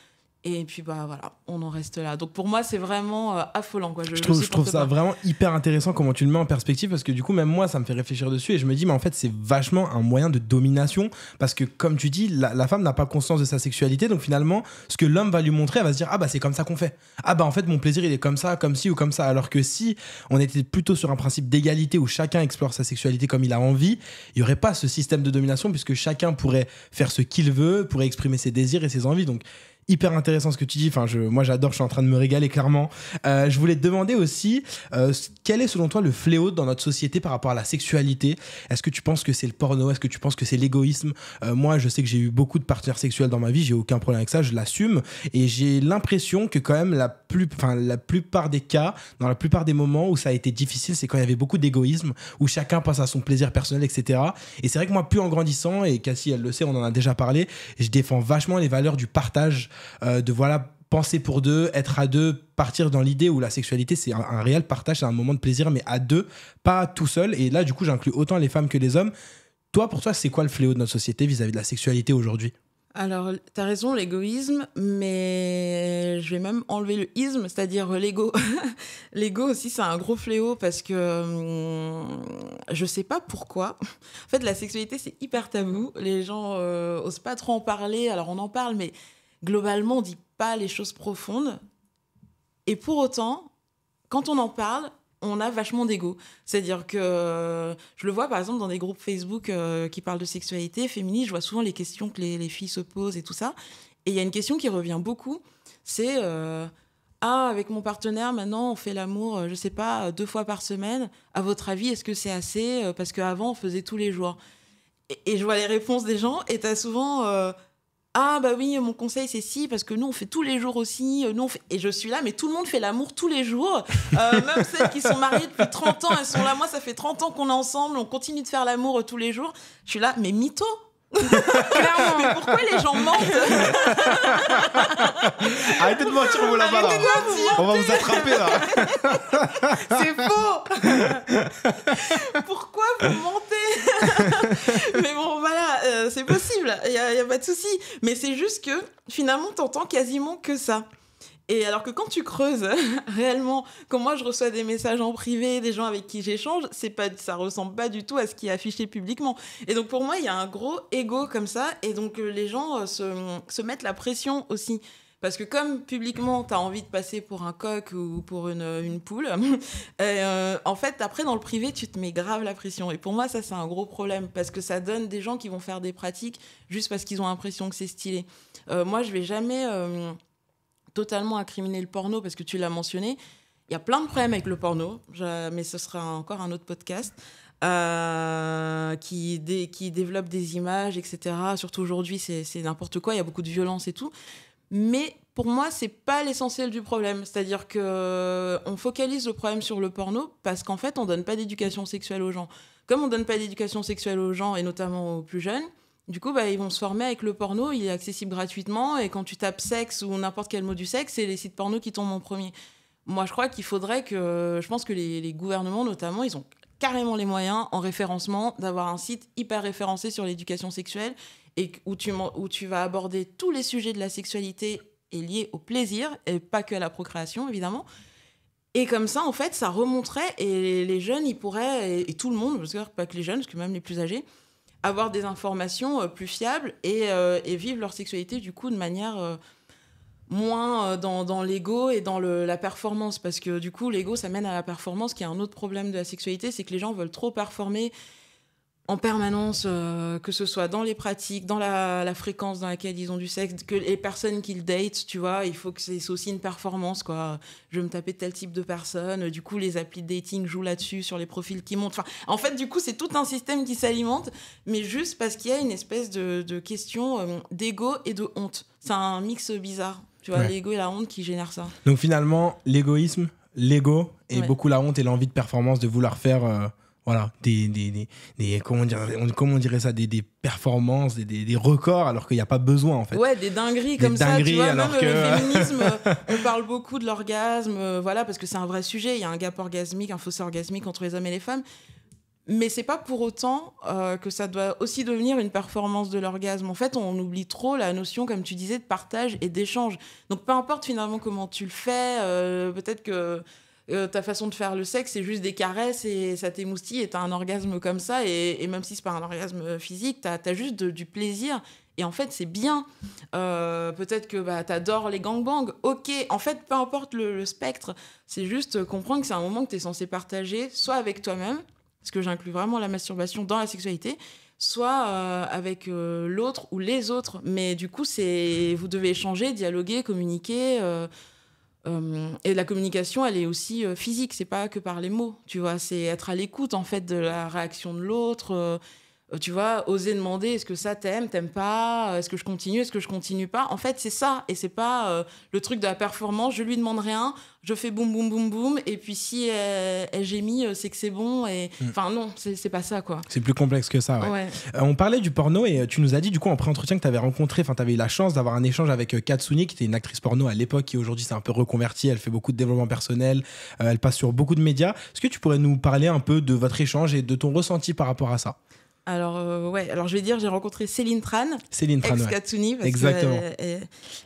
Et puis bah voilà, on en reste là. Donc pour moi, c'est vraiment euh, affolant quoi. Je, trouve, je trouve ça vraiment hyper intéressant comment tu le mets en perspective parce que du coup même moi ça me fait réfléchir dessus et je me dis mais en fait c'est vachement un moyen de domination parce que comme tu dis la, femme n'a pas conscience de sa sexualité donc finalement ce que l'homme va lui montrer elle va se dire ah bah c'est comme ça qu'on fait ah bah en fait mon plaisir il est comme ça comme ci ou comme ça alors que si on était plutôt sur un principe d'égalité où chacun explore sa sexualité comme il a envie il n'y aurait pas ce système de domination puisque chacun pourrait faire ce qu'il veut pourrait exprimer ses désirs et ses envies donc hyper intéressant ce que tu dis. Enfin, je, moi, j'adore. Je suis en train de me régaler clairement. Euh, je voulais te demander aussi euh, quel est selon toi le fléau dans notre société par rapport à la sexualité. Est-ce que tu penses que c'est le porno Est-ce que tu penses que c'est l'égoïsme euh, Moi, je sais que j'ai eu beaucoup de partenaires sexuels dans ma vie. J'ai aucun problème avec ça. Je l'assume. Et j'ai l'impression que quand même la plus, enfin, la plupart des cas, dans la plupart des moments où ça a été difficile, c'est quand il y avait beaucoup d'égoïsme, où chacun pense à son plaisir personnel, etc. Et c'est vrai que moi, plus en grandissant, et Cassie, elle le sait, on en a déjà parlé, je défends vachement les valeurs du partage euh, de voilà penser pour deux, être à deux, partir dans l'idée où la sexualité c'est un, réel partage, c'est un moment de plaisir, mais à deux, pas tout seul. Et là, du coup, j'inclus autant les femmes que les hommes. Toi, pour toi, c'est quoi le fléau de notre société vis-à-vis de la sexualité aujourd'hui alors, tu as raison, l'égoïsme, mais je vais même enlever le isme, c'est-à-dire l'ego. l'ego aussi, c'est un gros fléau parce que hum, je sais pas pourquoi. En fait, la sexualité, c'est hyper tabou. Les gens euh, osent pas trop en parler. Alors, on en parle, mais globalement, on dit pas les choses profondes. Et pour autant, quand on en parle, on a vachement d'ego. C'est-à-dire que euh, je le vois par exemple dans des groupes Facebook euh, qui parlent de sexualité féminine je vois souvent les questions que les, filles se posent et tout ça. Et il y a une question qui revient beaucoup, c'est euh, ah avec mon partenaire maintenant on fait l'amour, je sais pas deux fois par semaine. À votre avis, est-ce que c'est assez Parce qu'avant on faisait tous les jours. Et, je vois les réponses des gens et tu as souvent ah bah oui, mon conseil c'est si, parce que nous on fait tous les jours aussi, euh, nous et je suis là, mais tout le monde fait l'amour tous les jours, euh, même celles qui sont mariées depuis 30 ans, elles sont là, moi ça fait 30 ans qu'on est ensemble, on continue de faire l'amour euh, tous les jours, je suis là, mais mytho, Clairement. Mais pourquoi les gens mentent Arrêtez de mentir, on vous On va vous attraper là. C'est faux. pourquoi vous mentez Mais bon, voilà, euh, c'est possible. Il n'y a, pas de souci. Mais c'est juste que finalement, t'entends quasiment que ça. Et alors que quand tu creuses réellement, quand moi je reçois des messages en privé des gens avec qui j'échange, c'est pas, ça ressemble pas du tout à ce qui est affiché publiquement. Et donc pour moi, il y a un gros ego comme ça, et donc euh, les gens euh, se, se mettent la pression aussi. Parce que comme publiquement, tu as envie de passer pour un coq ou pour une, une poule, euh, en fait, après, dans le privé, tu te mets grave la pression. Et pour moi, ça, c'est un gros problème, parce que ça donne des gens qui vont faire des pratiques juste parce qu'ils ont l'impression que c'est stylé. moi, je vais jamais totalement incriminer le porno parce que tu l'as mentionné. Il y a plein de problèmes avec le porno, mais ce sera encore un autre podcast. Euh, qui, qui développe des images, etc. Surtout aujourd'hui, c'est n'importe quoi, il y a beaucoup de violence et tout. Mais pour moi, c'est pas l'essentiel du problème. C'est-à-dire que euh, on focalise le problème sur le porno parce qu'en fait, on donne pas d'éducation sexuelle aux gens. Comme on donne pas d'éducation sexuelle aux gens, et notamment aux plus jeunes, du coup, bah, ils vont se former avec le porno, il est accessible gratuitement, et quand tu tapes sexe ou n'importe quel mot du sexe, c'est les sites porno qui tombent en premier. Moi, je crois qu'il faudrait que, je pense que les, gouvernements, notamment, ils ont carrément les moyens en référencement d'avoir un site hyper référencé sur l'éducation sexuelle et où tu, où tu vas aborder tous les sujets de la sexualité et liés au plaisir et pas que à la procréation, évidemment. Et comme ça, en fait, ça remonterait et les, jeunes, ils pourraient, et, tout le monde, parce que pas que les jeunes, parce que même les plus âgés, avoir des informations euh, plus fiables euh, et, vivre leur sexualité du coup de manière euh, moins dans, l'ego et dans la performance parce que du coup l'ego ça mène à la performance qui est un autre problème de la sexualité c'est que les gens veulent trop performer en permanence, euh, que ce soit dans les pratiques, dans la, fréquence dans laquelle ils ont du sexe, que les personnes qu'ils datent, tu vois, il faut que c'est aussi une performance, quoi. Je vais me taper tel type de personne, du coup, les applis de dating jouent là-dessus, sur les profils qui montent. Enfin, en fait, du coup, c'est tout un système qui s'alimente, mais juste parce qu'il y a une espèce de, question euh, d'ego et de honte. C'est un mix bizarre, tu vois, l'ego et la honte qui génèrent ça. Donc finalement, l'égoïsme, l'ego, et beaucoup la honte et l'envie de performance de vouloir faire... Euh, voilà, des, des, des, comment, on dirait ça, des, performances, des, records, alors qu'il n'y a pas besoin en fait. Ouais, des dingueries comme ça, tu vois, même euh, le féminisme, euh, on parle beaucoup de l'orgasme, euh, voilà, parce que c'est un vrai sujet, il y a un gap orgasmique, un fossé orgasmique entre les hommes et les femmes, mais c'est pas pour autant que ça doit aussi devenir une performance de l'orgasme. En fait, on oublie trop la notion, comme tu disais, de partage et d'échange. Donc peu importe finalement comment tu le fais, peut-être que euh, ta façon de faire le sexe, c'est juste des caresses et ça t'émoustille et t'as un orgasme comme ça. Et, même si c'est pas un orgasme euh, physique, t'as as juste du plaisir. Et en fait, c'est bien. Euh, peut-être que bah, t'adores les gangbangs. Ok, en fait, peu importe le, spectre, c'est juste comprendre que c'est un moment que t'es censé partager, soit avec toi-même, parce que j'inclus vraiment la masturbation dans la sexualité, soit avec l'autre ou les autres. Mais du coup, c'est vous devez échanger, dialoguer, communiquer euh, et la communication, elle est aussi euh, physique, c'est pas que par les mots, tu vois, c'est être à l'écoute en fait de la réaction de l'autre, euh, euh, tu vois, oser demander est-ce que ça t'aime, t'aimes pas, euh, est-ce que je continue, est-ce que je continue pas. En fait, c'est ça et c'est pas euh, le truc de la performance. Je lui demande rien, je fais boum boum boum boum et puis si elle, gémit, c'est que c'est bon et mm. enfin non, c'est pas ça quoi. C'est plus complexe que ça. Ouais. on parlait du porno et tu nous as dit du coup en pré-entretien que t'avais rencontré, enfin t'avais eu la chance d'avoir un échange avec Katsuni qui était une actrice porno à l'époque qui aujourd'hui s'est un peu reconvertie, elle fait beaucoup de développement personnel, elle passe sur beaucoup de médias. Est-ce que tu pourrais nous parler un peu de votre échange et de ton ressenti par rapport à ça? Alors, euh, ouais, alors je vais dire, j'ai rencontré Céline Tran. Céline Tran. Exactement.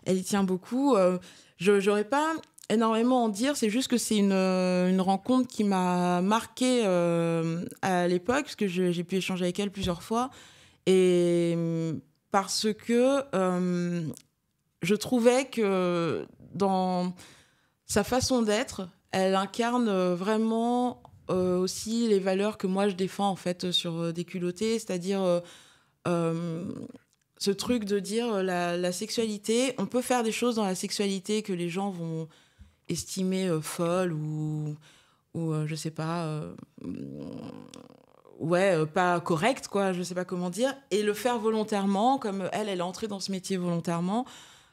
Elle, y tient beaucoup. Euh, je n'aurais pas énormément à en dire, c'est juste que c'est une, euh, rencontre qui m'a marqué à l'époque, parce que j'ai pu échanger avec elle plusieurs fois. Et parce que je trouvais que dans sa façon d'être, elle incarne vraiment euh, aussi les valeurs que moi je défends en fait sur euh, des culottés, c'est-à-dire euh, ce truc de dire la, sexualité, on peut faire des choses dans la sexualité que les gens vont estimer folles ou, ou je sais pas, ouais, pas correctes, quoi, je sais pas comment dire, et le faire volontairement, comme elle, elle est entrée dans ce métier volontairement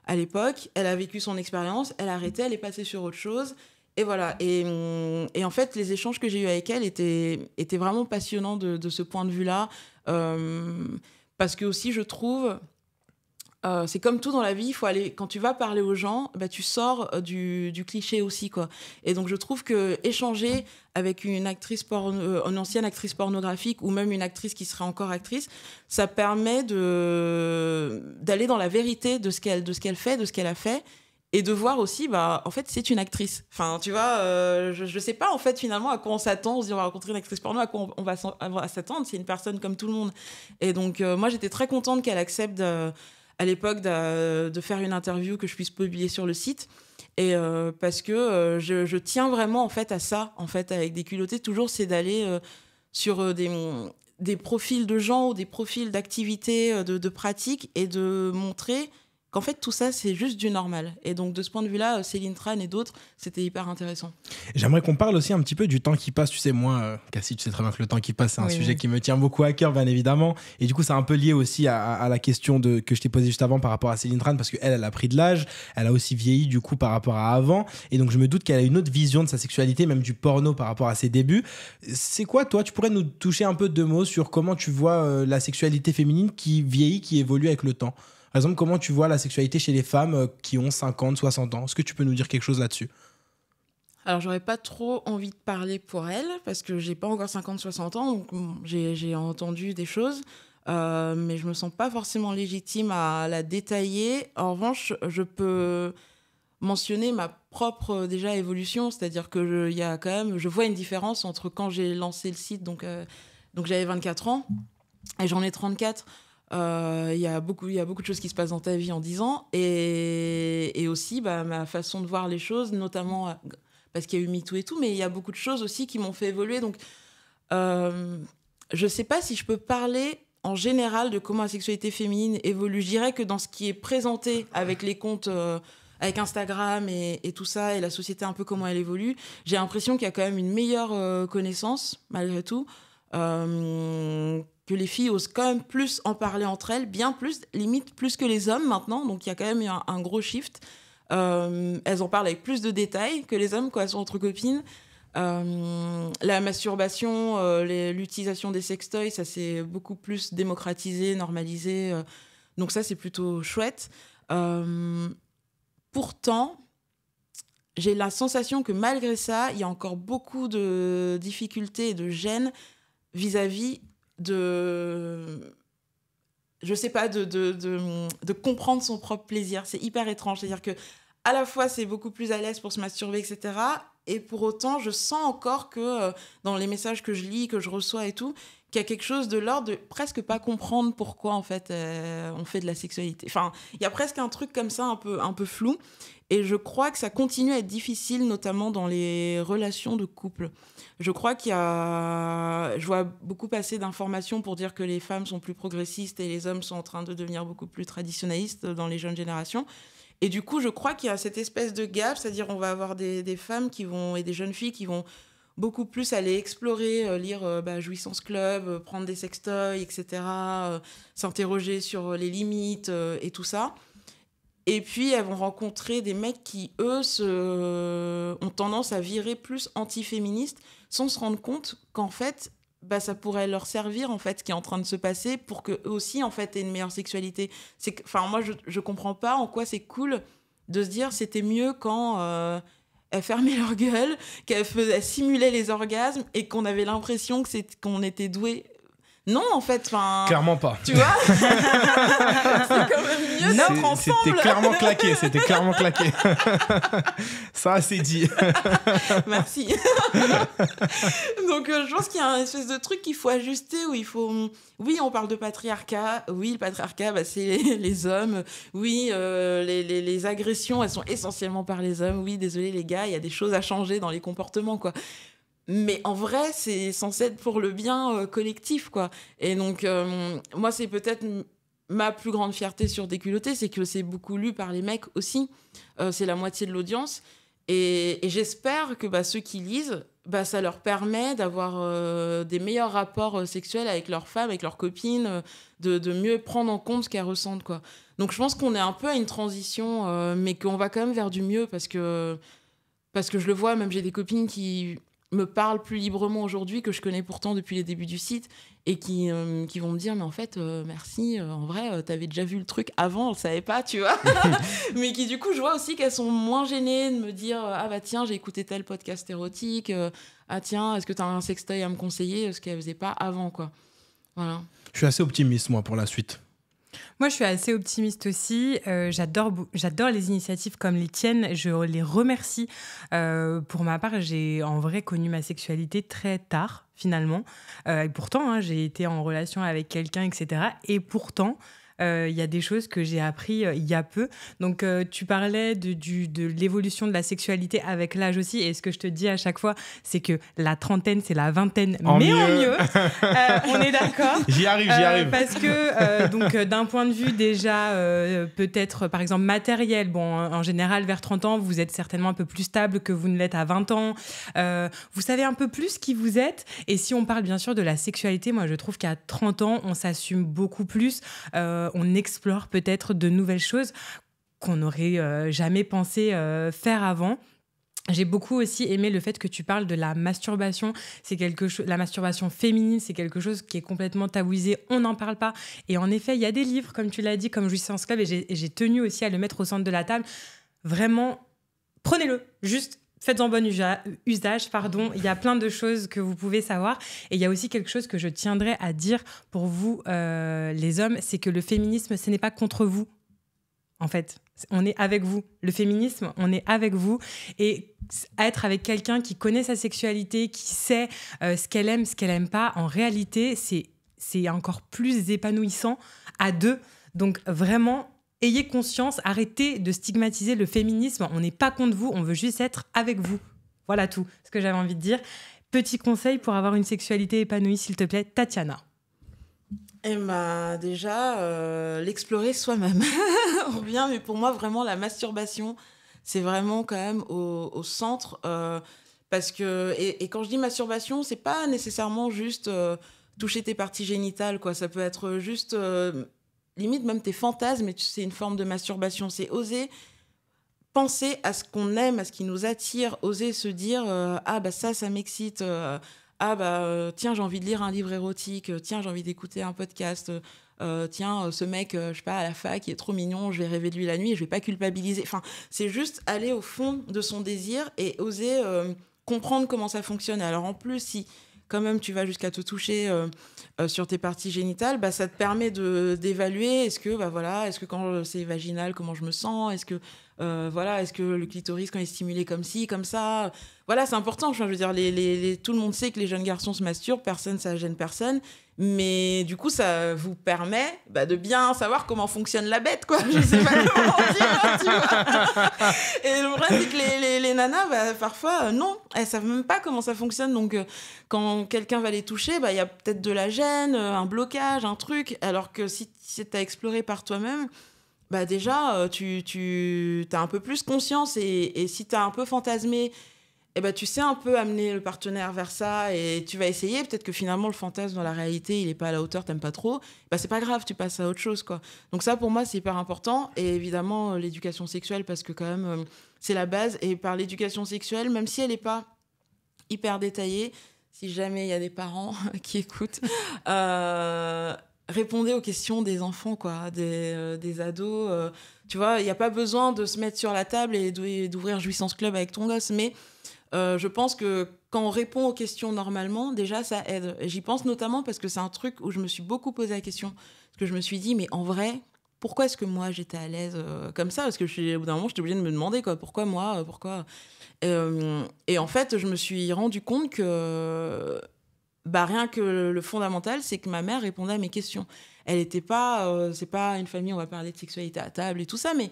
à l'époque, elle a vécu son expérience, elle a arrêté, elle est passée sur autre chose. Et voilà. Hum, et, en fait, les échanges que j'ai eus avec elle étaient, étaient vraiment passionnants de, ce point de vue-là. Hum, parce que aussi, je trouve, euh, c'est comme tout dans la vie, il faut aller quand tu vas parler aux gens, bah, tu sors euh, du, cliché aussi quoi. Et donc je trouve que échanger avec une actrice euh, une ancienne actrice pornographique ou même une actrice qui serait encore actrice, ça permet d'aller dans la vérité de ce qu'elle de ce qu'elle fait, de ce qu'elle a fait et de voir aussi, bah, en fait, c'est une actrice. Enfin, tu vois, euh, je, ne sais pas, en fait, finalement, à quoi on s'attend. On se dit, on va rencontrer une actrice porno, à quoi on, va s'attendre. C'est une personne comme tout le monde. Et donc, euh, moi, j'étais très contente qu'elle accepte à l'époque de, faire une interview que je puisse publier sur le site. Et euh, parce que je, tiens vraiment, en fait, à ça, en fait, avec des culottés, toujours, c'est d'aller sur des, des profils de gens ou des profils d'activités, de, de pratiques et de montrer qu'en fait tout ça c'est juste du normal. Et donc de ce point de vue-là, euh, Céline Tran et d'autres, c'était hyper intéressant. J'aimerais qu'on parle aussi un petit peu du temps qui passe. Tu sais, moi, euh, Cassie, tu sais très bien que le temps qui passe, c'est un sujet qui me tient beaucoup à cœur, bien évidemment. Et du coup, c'est un peu lié aussi à, la question de, que je t'ai posée juste avant par rapport à Céline Tran, parce qu'elle, elle a pris de l'âge, elle a aussi vieilli du coup par rapport à avant. Et donc je me doute qu'elle a une autre vision de sa sexualité, même du porno par rapport à ses débuts. C'est quoi, toi, tu pourrais nous toucher un peu de mots sur comment tu vois euh, la sexualité féminine qui vieillit, qui évolue avec le temps par exemple, comment tu vois la sexualité chez les femmes euh, qui ont 50, 60 ans Est-ce que tu peux nous dire quelque chose là-dessus alors, j'aurais pas trop envie de parler pour elle parce que j'ai pas encore 50-60 ans, donc j'ai entendu des choses, euh, mais je me sens pas forcément légitime à la détailler. En revanche, je peux mentionner ma propre euh, déjà évolution, c'est-à-dire que il y a quand même, je vois une différence entre quand j'ai lancé le site, donc donc j'avais 24 ans et j'en ai 34. Il euh, y, a beaucoup, y a beaucoup de choses qui se passent dans ta vie en 10 ans. Et, et aussi, bah, ma façon de voir les choses, notamment euh, parce qu'il y a eu MeToo et tout, mais il y a beaucoup de choses aussi qui m'ont fait évoluer. Donc, euh, je ne sais pas si je peux parler en général de comment la sexualité féminine évolue. Je dirais que dans ce qui est présenté avec les comptes, avec Instagram et, et, tout ça, et la société un peu comment elle évolue, j'ai l'impression qu'il y a quand même une meilleure connaissance, malgré tout que les filles osent quand même plus en parler entre elles, bien plus, limite plus que les hommes maintenant. Donc il y a quand même un, gros shift. Euh, elles en parlent avec plus de détails que les hommes quand elles sont entre copines. Euh, la masturbation, euh, l'utilisation des sextoys, ça s'est beaucoup plus démocratisé, normalisé. donc ça, c'est plutôt chouette. pourtant, j'ai la sensation que malgré ça, il y a encore beaucoup de difficultés et de gênes vis à vis de je sais pas, de, de, de, comprendre son propre plaisir. C'est hyper étrange. C'est-à-dire que à la fois, c'est beaucoup plus à l'aise pour se masturber, etc. Et pour autant, je sens encore que euh, dans les messages que je lis, que je reçois et tout, qu'il y a quelque chose de l'ordre de presque pas comprendre pourquoi en fait euh, on fait de la sexualité. Enfin, il y a presque un truc comme ça un peu, un peu flou. Et je crois que ça continue à être difficile, notamment dans les relations de couple. Je crois qu'il y a. Je vois beaucoup passer d'informations pour dire que les femmes sont plus progressistes et les hommes sont en train de devenir beaucoup plus traditionnalistes dans les jeunes générations. Et du coup, je crois qu'il y a cette espèce de gap, c'est-à-dire on va avoir des, femmes qui vont et des jeunes filles qui vont beaucoup plus aller explorer, euh, lire euh, bah, Jouissance Club, euh, prendre des sextoys, etc., s'interroger sur les limites et tout ça. Et puis elles vont rencontrer des mecs qui, eux, se... Euh, ont tendance à virer plus anti antiféministes sans se rendre compte qu'en fait, bah, ça pourrait leur servir en fait ce qui est en train de se passer pour qu'eux aussi en fait aient une meilleure sexualité. C'est enfin moi je, je comprends pas en quoi c'est cool de se dire c'était mieux quand euh, elles fermaient leur gueule, qu'elles simulaient les orgasmes et qu'on avait l'impression que c'est qu'on était doué non, en fait, enfin. Clairement pas. Tu vois C'est quand même mieux C'était clairement claqué, c'était clairement claqué. Ça, c'est dit. Merci. Donc, euh, je pense qu'il y a un espèce de truc qu'il faut ajuster où il faut. Oui, on parle de patriarcat. Oui, le patriarcat, bah, c'est les, hommes. Oui, euh, les, les agressions, elles sont essentiellement par les hommes. Oui, désolé les gars, il y a des choses à changer dans les comportements, quoi mais en vrai, c'est censé être pour le bien euh, collectif, quoi. Et donc, euh, moi, c'est peut-être ma plus grande fierté sur Déculotté, c'est que c'est beaucoup lu par les mecs aussi. Euh, c'est la moitié de l'audience. Et, j'espère que bah, ceux qui lisent, bah, ça leur permet d'avoir des meilleurs rapports sexuels avec leurs femmes, avec leurs copines, de, de, mieux prendre en compte ce qu'elles ressentent, quoi. Donc, je pense qu'on est un peu à une transition, mais qu'on va quand même vers du mieux parce que, parce que je le vois, même j'ai des copines qui me parlent plus librement aujourd'hui, que je connais pourtant depuis les débuts du site, et qui, euh, vont me dire, mais en fait, euh, merci, euh, en vrai, t'avais déjà vu le truc avant, on le savait pas, tu vois. mais qui, du coup, je vois aussi qu'elles sont moins gênées de me dire, ah bah tiens, j'ai écouté tel podcast érotique, ah tiens, est-ce que t'as un sextoy à me conseiller, ce qu'elles faisaient pas avant, quoi. Voilà. Je suis assez optimiste, moi, pour la suite. Moi, je suis assez optimiste aussi. Euh, j'adore, j'adore les initiatives comme les tiennes. Je les remercie. Euh, pour ma part, j'ai en vrai connu ma sexualité très tard, finalement. Euh, et pourtant, hein, j'ai été en relation avec quelqu'un, etc. Et pourtant, euh, il y a des choses que j'ai appris euh, il y a peu. Donc, euh, tu parlais de, du, de l'évolution de la sexualité avec l'âge aussi. Et ce que je te dis à chaque fois, c'est que la trentaine, c'est la vingtaine, mais en mieux. on est d'accord. J'y arrive, j'y arrive. parce que, donc, d'un point de vue déjà, peut-être, par exemple, matériel, bon, en général, vers 30 ans, vous êtes certainement un peu plus stable que vous ne l'êtes à 20 ans. vous savez un peu plus qui vous êtes. Et si on parle bien sûr de la sexualité, moi je trouve qu'à 30 ans, on s'assume beaucoup plus on explore peut-être de nouvelles choses qu'on n'aurait euh, jamais pensé euh, faire avant. J'ai beaucoup aussi aimé le fait que tu parles de la masturbation. C'est quelque chose, la masturbation féminine, c'est quelque chose qui est complètement tabouisé. On n'en parle pas. Et en effet, il y a des livres, comme tu l'as dit, comme Jouissance Club, et j'ai tenu aussi à le mettre au centre de la table. Vraiment, prenez-le. Juste, faites-en bon usage, pardon. Il y a plein de choses que vous pouvez savoir. Et il y a aussi quelque chose que je tiendrais à dire pour vous, euh, les hommes, c'est que le féminisme, ce n'est pas contre vous, en fait. On est avec vous. Le féminisme, on est avec vous. Et être avec quelqu'un qui connaît sa sexualité, qui sait euh, ce qu'elle aime, ce qu'elle aime pas, en réalité, c'est encore plus épanouissant à deux. Donc vraiment, ayez conscience, arrêtez de stigmatiser le féminisme. On n'est pas contre vous, on veut juste être avec vous. Voilà tout ce que j'avais envie de dire. Petit conseil pour avoir une sexualité épanouie, s'il te plaît, Tatiana. Eh bien, déjà, euh, l'explorer soi-même. bien mais pour moi, vraiment, la masturbation, c'est vraiment quand même au, centre. Euh, parce que, et, quand je dis masturbation, c'est pas nécessairement juste euh, toucher tes parties génitales, quoi. Ça peut être juste limite même tes fantasmes, c'est une forme de masturbation. C'est oser penser à ce qu'on aime, à ce qui nous attire, oser se dire euh, ah bah ça, ça m'excite. Euh, ah bah euh, tiens j'ai envie de lire un livre érotique, tiens j'ai envie d'écouter un podcast, tiens ce mec je sais pas à la fac il est trop mignon, je vais rêver de lui la nuit, je vais pas culpabiliser. Enfin c'est juste aller au fond de son désir et oser comprendre comment ça fonctionne. Alors en plus si quand même tu vas jusqu'à te toucher euh, euh, sur tes parties génitales, bah, ça te permet de d'évaluer est-ce que bah voilà, est-ce que quand c'est vaginal, comment je me sens, est-ce que euh, voilà, est-ce que le clitoris quand il est stimulé comme ci, comme ça, voilà, c'est important. Je veux dire, les, tout le monde sait que les jeunes garçons se masturbent, personne ça gêne personne, mais du coup, ça vous permet bah, de bien savoir comment fonctionne la bête, quoi. Je sais pas comment dire, Et le problème, c'est que les, les, nanas, bah, parfois, euh, non, elles savent même pas comment ça fonctionne. Donc, euh, quand quelqu'un va les toucher, bah, il y a peut-être de la gêne, euh, un blocage, un truc. Alors que si tu as exploré par toi-même, bah déjà, tu, tu as un peu plus conscience. Et, et si tu as un peu fantasmé eh ben, tu sais un peu amener le partenaire vers ça et tu vas essayer. Peut-être que finalement, le fantasme dans la réalité, il n'est pas à la hauteur, t'aimes pas trop. Ben, c'est pas grave, tu passes à autre chose. quoi. Donc, ça, pour moi, c'est hyper important. Et évidemment, euh, l'éducation sexuelle, parce que quand même, euh, c'est la base. Et par l'éducation sexuelle, même si elle n'est pas hyper détaillée, si jamais il y a des parents qui écoutent, euh, répondez aux questions des enfants, quoi, des, des ados. tu vois, il n'y a pas besoin de se mettre sur la table et d'ouvrir Jouissance Club avec ton gosse. Mais euh, je pense que quand on répond aux questions normalement, déjà, ça aide. J'y pense notamment parce que c'est un truc où je me suis beaucoup posé la question. Parce que je me suis dit, mais en vrai, pourquoi est-ce que moi j'étais à l'aise euh, comme ça Parce que au bout d'un moment, j'étais obligée de me demander quoi, pourquoi moi, euh, pourquoi. et en fait, je me suis rendu compte que bah, rien que le fondamental, c'est que ma mère répondait à mes questions. Elle n'était pas, c'est pas une famille, on va parler de sexualité à table et tout ça, mais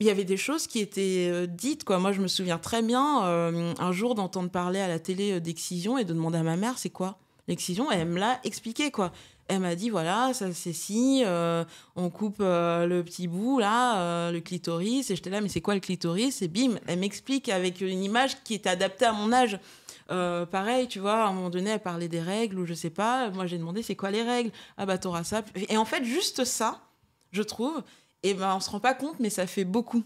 il y avait des choses qui étaient euh, dites. Quoi. Moi, je me souviens très bien euh, un jour d'entendre parler à la télé euh, d'excision et de demander à ma mère c'est quoi l'excision. Elle me l'a expliqué. quoi. Elle m'a dit voilà, ça c'est si, on coupe le petit bout là, le clitoris. Et j'étais là, mais c'est quoi le clitoris Et bim, elle m'explique avec une image qui est adaptée à mon âge. pareil, tu vois, à un moment donné, elle parlait des règles ou je sais pas. Moi, j'ai demandé c'est quoi les règles Ah bah, auras ça. Et en fait, juste ça, je trouve, et eh ben on se rend pas compte, mais ça fait beaucoup.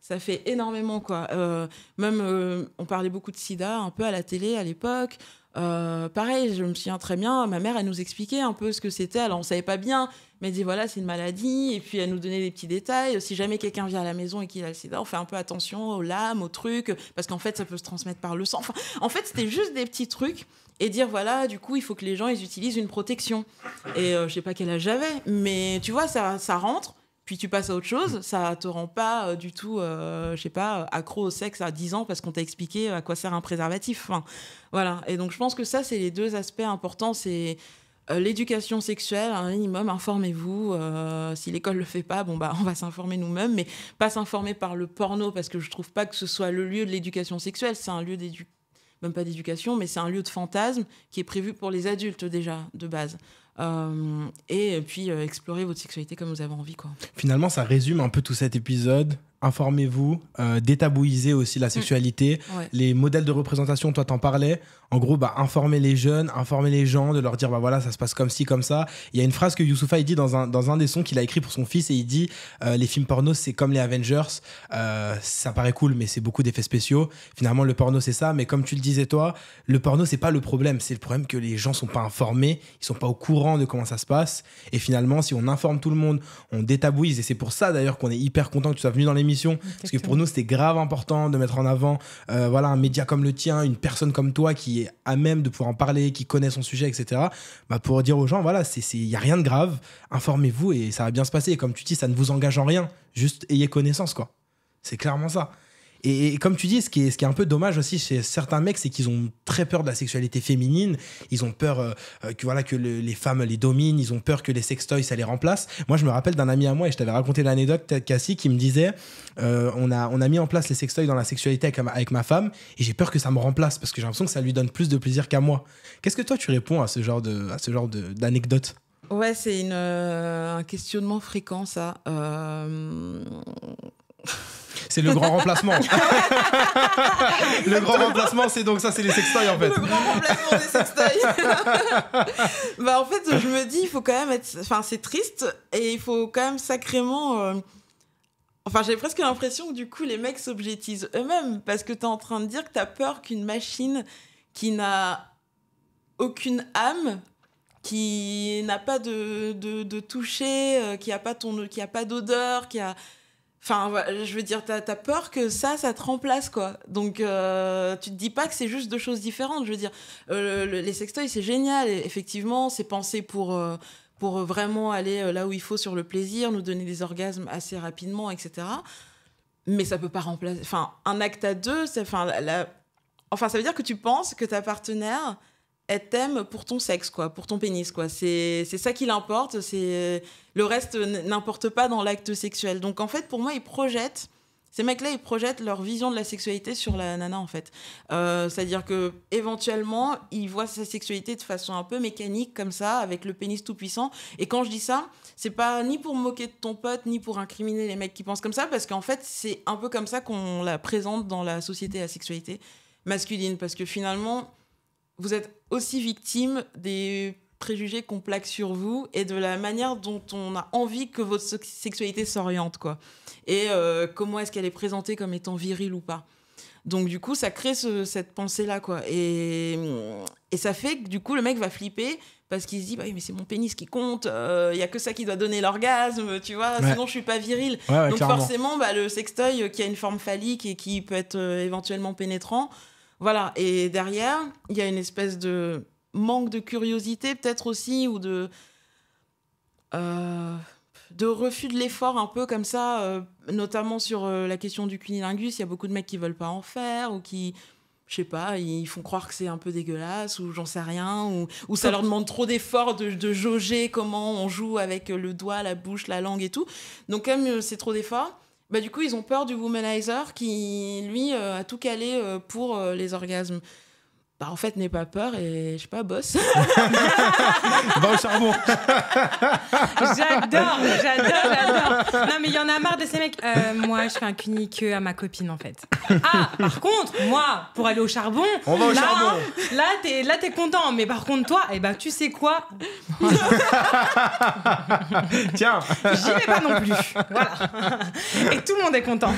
Ça fait énormément quoi. Euh, même euh, on parlait beaucoup de sida un peu à la télé à l'époque. Euh, pareil, je me souviens très bien, ma mère, elle nous expliquait un peu ce que c'était. Alors, on savait pas bien, mais elle dit voilà, c'est une maladie. Et puis, elle nous donnait des petits détails. Si jamais quelqu'un vient à la maison et qu'il a le sida, on fait un peu attention aux lames, aux trucs, parce qu'en fait, ça peut se transmettre par le sang. Enfin, en fait, c'était juste des petits trucs et dire voilà, du coup, il faut que les gens, ils utilisent une protection. Et je je sais pas quel âge j'avais, mais tu vois, ça, ça rentre puis tu passes à autre chose, ça te rend pas euh, du tout, euh, je sais pas, accro au sexe à 10 ans parce qu'on t'a expliqué euh, à quoi sert un préservatif. voilà. Et donc je pense que ça, c'est les deux aspects importants. C'est l'éducation sexuelle, un hein, minimum, informez-vous. si l'école le fait pas, bon bah on va s'informer nous-mêmes, mais pas s'informer par le porno parce que je trouve pas que ce soit le lieu de l'éducation sexuelle. C'est un lieu d'éducation même pas d'éducation, mais c'est un lieu de fantasme qui est prévu pour les adultes déjà, de base. Euh, et puis euh, explorer votre sexualité comme vous avez envie. Quoi. Finalement, ça résume un peu tout cet épisode informez-vous, euh, détabouisez aussi la mm. sexualité, les modèles de représentation, toi t'en parlais, en gros, bah, informer les jeunes, informez les gens, de leur dire, bah voilà, ça se passe comme ci, comme ça. Il y a une phrase que Youssoufa, il dit dans un, des sons qu'il a écrit pour son fils, et il dit, euh, les films porno, c'est comme les Avengers, euh, ça paraît cool, mais c'est beaucoup d'effets spéciaux. Finalement, le porno, c'est ça, mais comme tu le disais toi, le porno, c'est pas le problème, c'est le problème que les gens sont pas informés, ils sont pas au courant de comment ça se passe, et finalement, si on informe tout le monde, on détabouise, et c'est pour ça d'ailleurs qu'on est hyper content que tu sois venu dans les parce que pour nous, c'était grave important de mettre en avant euh, voilà, un média comme le tien, une personne comme toi qui est à même de pouvoir en parler, qui connaît son sujet, etc. Bah, pour dire aux gens, voilà, c'est il n'y a rien de grave, informez-vous et ça va bien se passer. Et comme tu dis, ça ne vous engage en rien, juste ayez connaissance, quoi. C'est clairement ça. Et, comme tu dis, ce qui, est, ce qui est un peu dommage aussi chez certains mecs, c'est qu'ils ont très peur de la sexualité féminine. Ils ont peur euh, euh, que, voilà, que les femmes les dominent. Ils ont peur que les sextoys, ça les remplace. Moi, je me rappelle d'un ami à moi, et je t'avais raconté l'anecdote, Cassie, qui me disait euh, on, a, on a mis en place les sextoys dans la sexualité avec ma, avec ma femme, et j'ai peur que ça me remplace parce que j'ai l'impression que ça lui donne plus de plaisir qu'à moi. Qu'est-ce que toi, tu réponds à ce genre d'anecdote Ouais, c'est un questionnement fréquent, ça. Euh, c'est le grand remplacement. le grand remplacement c'est donc ça, c'est les sextoys en fait. Le grand remplacement des sextoys. bah en fait, je me dis, il faut quand même être. Enfin, c'est triste et il faut quand même sacrément. Euh, enfin, j'ai presque l'impression que du coup, les mecs s'objectisent eux-mêmes parce que t'es en train de dire que t'as peur qu'une machine qui n'a aucune âme, qui n'a pas de, de, toucher, euh, qui n'a pas, ton... qui a pas d'odeur, qui a Enfin, je veux dire, t'as as peur que ça, ça te remplace, quoi. Donc, euh, tu te dis pas que c'est juste deux choses différentes. Je veux dire, euh, les sextoys, c'est génial. Et effectivement, c'est pensé pour, euh, pour vraiment aller là où il faut sur le plaisir, nous donner des orgasmes assez rapidement, etc. Mais ça peut pas remplacer. Enfin, un acte à deux, enfin, enfin, ça veut dire que tu penses que ta partenaire elle t'aime pour ton sexe, quoi, pour ton pénis, quoi. C'est ça qui l'importe. C'est le reste n'importe pas dans l'acte sexuel. Donc en fait, pour moi, ils projettent ces mecs-là, ils projettent leur vision de la sexualité sur la nana, en fait. Euh, c'est-à-dire que éventuellement, ils voient sa sexualité de façon un peu mécanique, comme ça, avec le pénis tout puissant. Et quand je dis ça, c'est pas ni pour moquer de ton pote, ni pour incriminer les mecs qui pensent comme ça, parce qu'en fait, c'est un peu comme ça qu'on la présente dans la société, la sexualité masculine, parce que finalement vous êtes aussi victime des préjugés qu'on plaque sur vous et de la manière dont on a envie que votre sexualité s'oriente, quoi. Et euh, comment est-ce qu'elle est présentée comme étant virile ou pas. Donc, du coup, ça crée cette pensée-là, quoi. Et, ça fait que, du coup, le mec va flipper parce qu'il se dit, bah mais c'est mon pénis qui compte, il euh, n'y y a que ça qui doit donner l'orgasme, tu vois, sinon je suis pas viril. Donc, forcément, bah, le sextoy euh, qui a une forme phallique et qui peut être éventuellement pénétrant, voilà. Et derrière, il y a une espèce de manque de curiosité, peut-être aussi, ou de. Euh, refus de l'effort un peu comme ça, euh, notamment sur euh, la question du cunilingus, il y a beaucoup de mecs qui ne veulent pas en faire ou qui, je sais pas, ils font croire que c'est un peu dégueulasse ou j'en sais rien, ou, ça leur demande trop d'efforts de, de, jauger comment on joue avec le doigt, la bouche, la langue et tout. Donc même, c'est trop d'efforts, bah, du coup, ils ont peur du womanizer qui, lui, euh, a tout calé euh, pour euh, les orgasmes bah en fait n'aie pas peur et je sais pas bosse va au charbon j'adore j'adore j'adore non mais il y en a marre de ces mecs euh, moi je fais un cunique à ma copine en fait ah par contre moi pour aller au charbon on va au là, charbon là t'es là content mais par contre toi eh ben tu sais quoi tiens j'y vais pas non plus voilà et tout le monde est content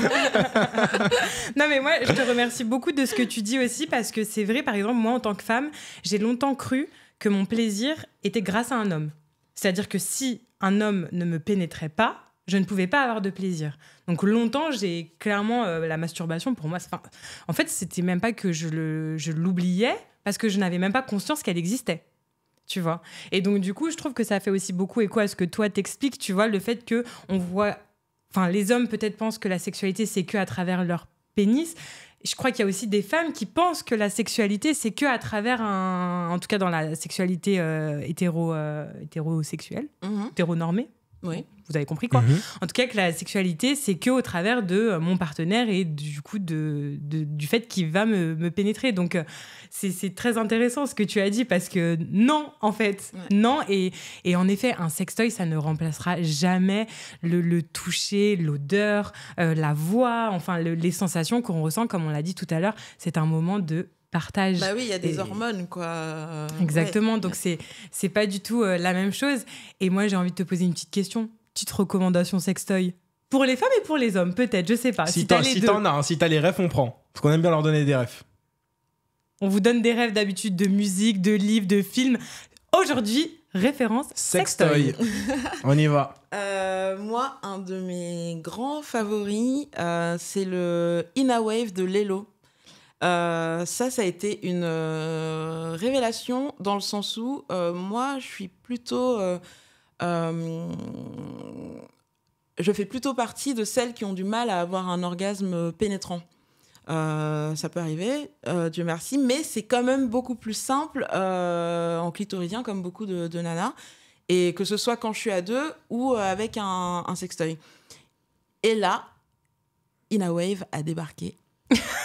non mais moi je te remercie beaucoup de ce que tu dis aussi parce que c'est vrai par exemple moi en tant que femme, j'ai longtemps cru que mon plaisir était grâce à un homme. C'est-à-dire que si un homme ne me pénétrait pas, je ne pouvais pas avoir de plaisir. Donc longtemps, j'ai clairement euh, la masturbation pour moi. En fait, c'était même pas que je l'oubliais parce que je n'avais même pas conscience qu'elle existait. Tu vois. Et donc du coup, je trouve que ça fait aussi beaucoup écho à ce que toi t'expliques. Tu vois le fait que on voit, enfin les hommes peut-être pensent que la sexualité c'est que à travers leur pénis je crois qu'il y a aussi des femmes qui pensent que la sexualité, c'est que à travers un. En tout cas, dans la sexualité euh, hétéro, euh, hétérosexuelle, mhm. hétéronormée, oui. Vous avez compris quoi. Mhm. En tout cas, que la sexualité, c'est que au travers de euh, mon partenaire et du coup de, du fait qu'il va me, pénétrer. Donc, euh, c'est très intéressant ce que tu as dit parce que non, en fait, non. Et, en effet, un sextoy, ça ne remplacera jamais le, toucher, l'odeur, euh, la voix, enfin les sensations qu'on ressent, comme on l'a dit tout à l'heure. C'est un moment de partage. Bah oui, il y a des hormones, quoi. Exactement, donc c'est c'est pas du tout euh, la même chose. Et moi, j'ai envie de te poser une petite question. Petite recommandation sextoy pour les femmes et pour les hommes, peut-être, je sais pas. Si, si t'en as, hein, si t'as les rêves on prend. Parce qu'on aime bien leur donner des rêves On vous donne des rêves d'habitude de musique, de livres, de films. Aujourd'hui, référence sextoy. on y va. Euh, moi, un de mes grands favoris, euh, c'est le In a Wave de Lelo. Euh, ça, ça a été une euh, révélation dans le sens où euh, moi, je suis plutôt. je fais plutôt partie de celles qui ont du mal à avoir un orgasme pénétrant. ça peut arriver, Dieu merci, mais c'est quand même beaucoup plus simple en clitoridien, comme beaucoup de, de, nanas, et que ce soit quand je suis à deux ou avec un, un sextoy. Et là, Wave a débarqué.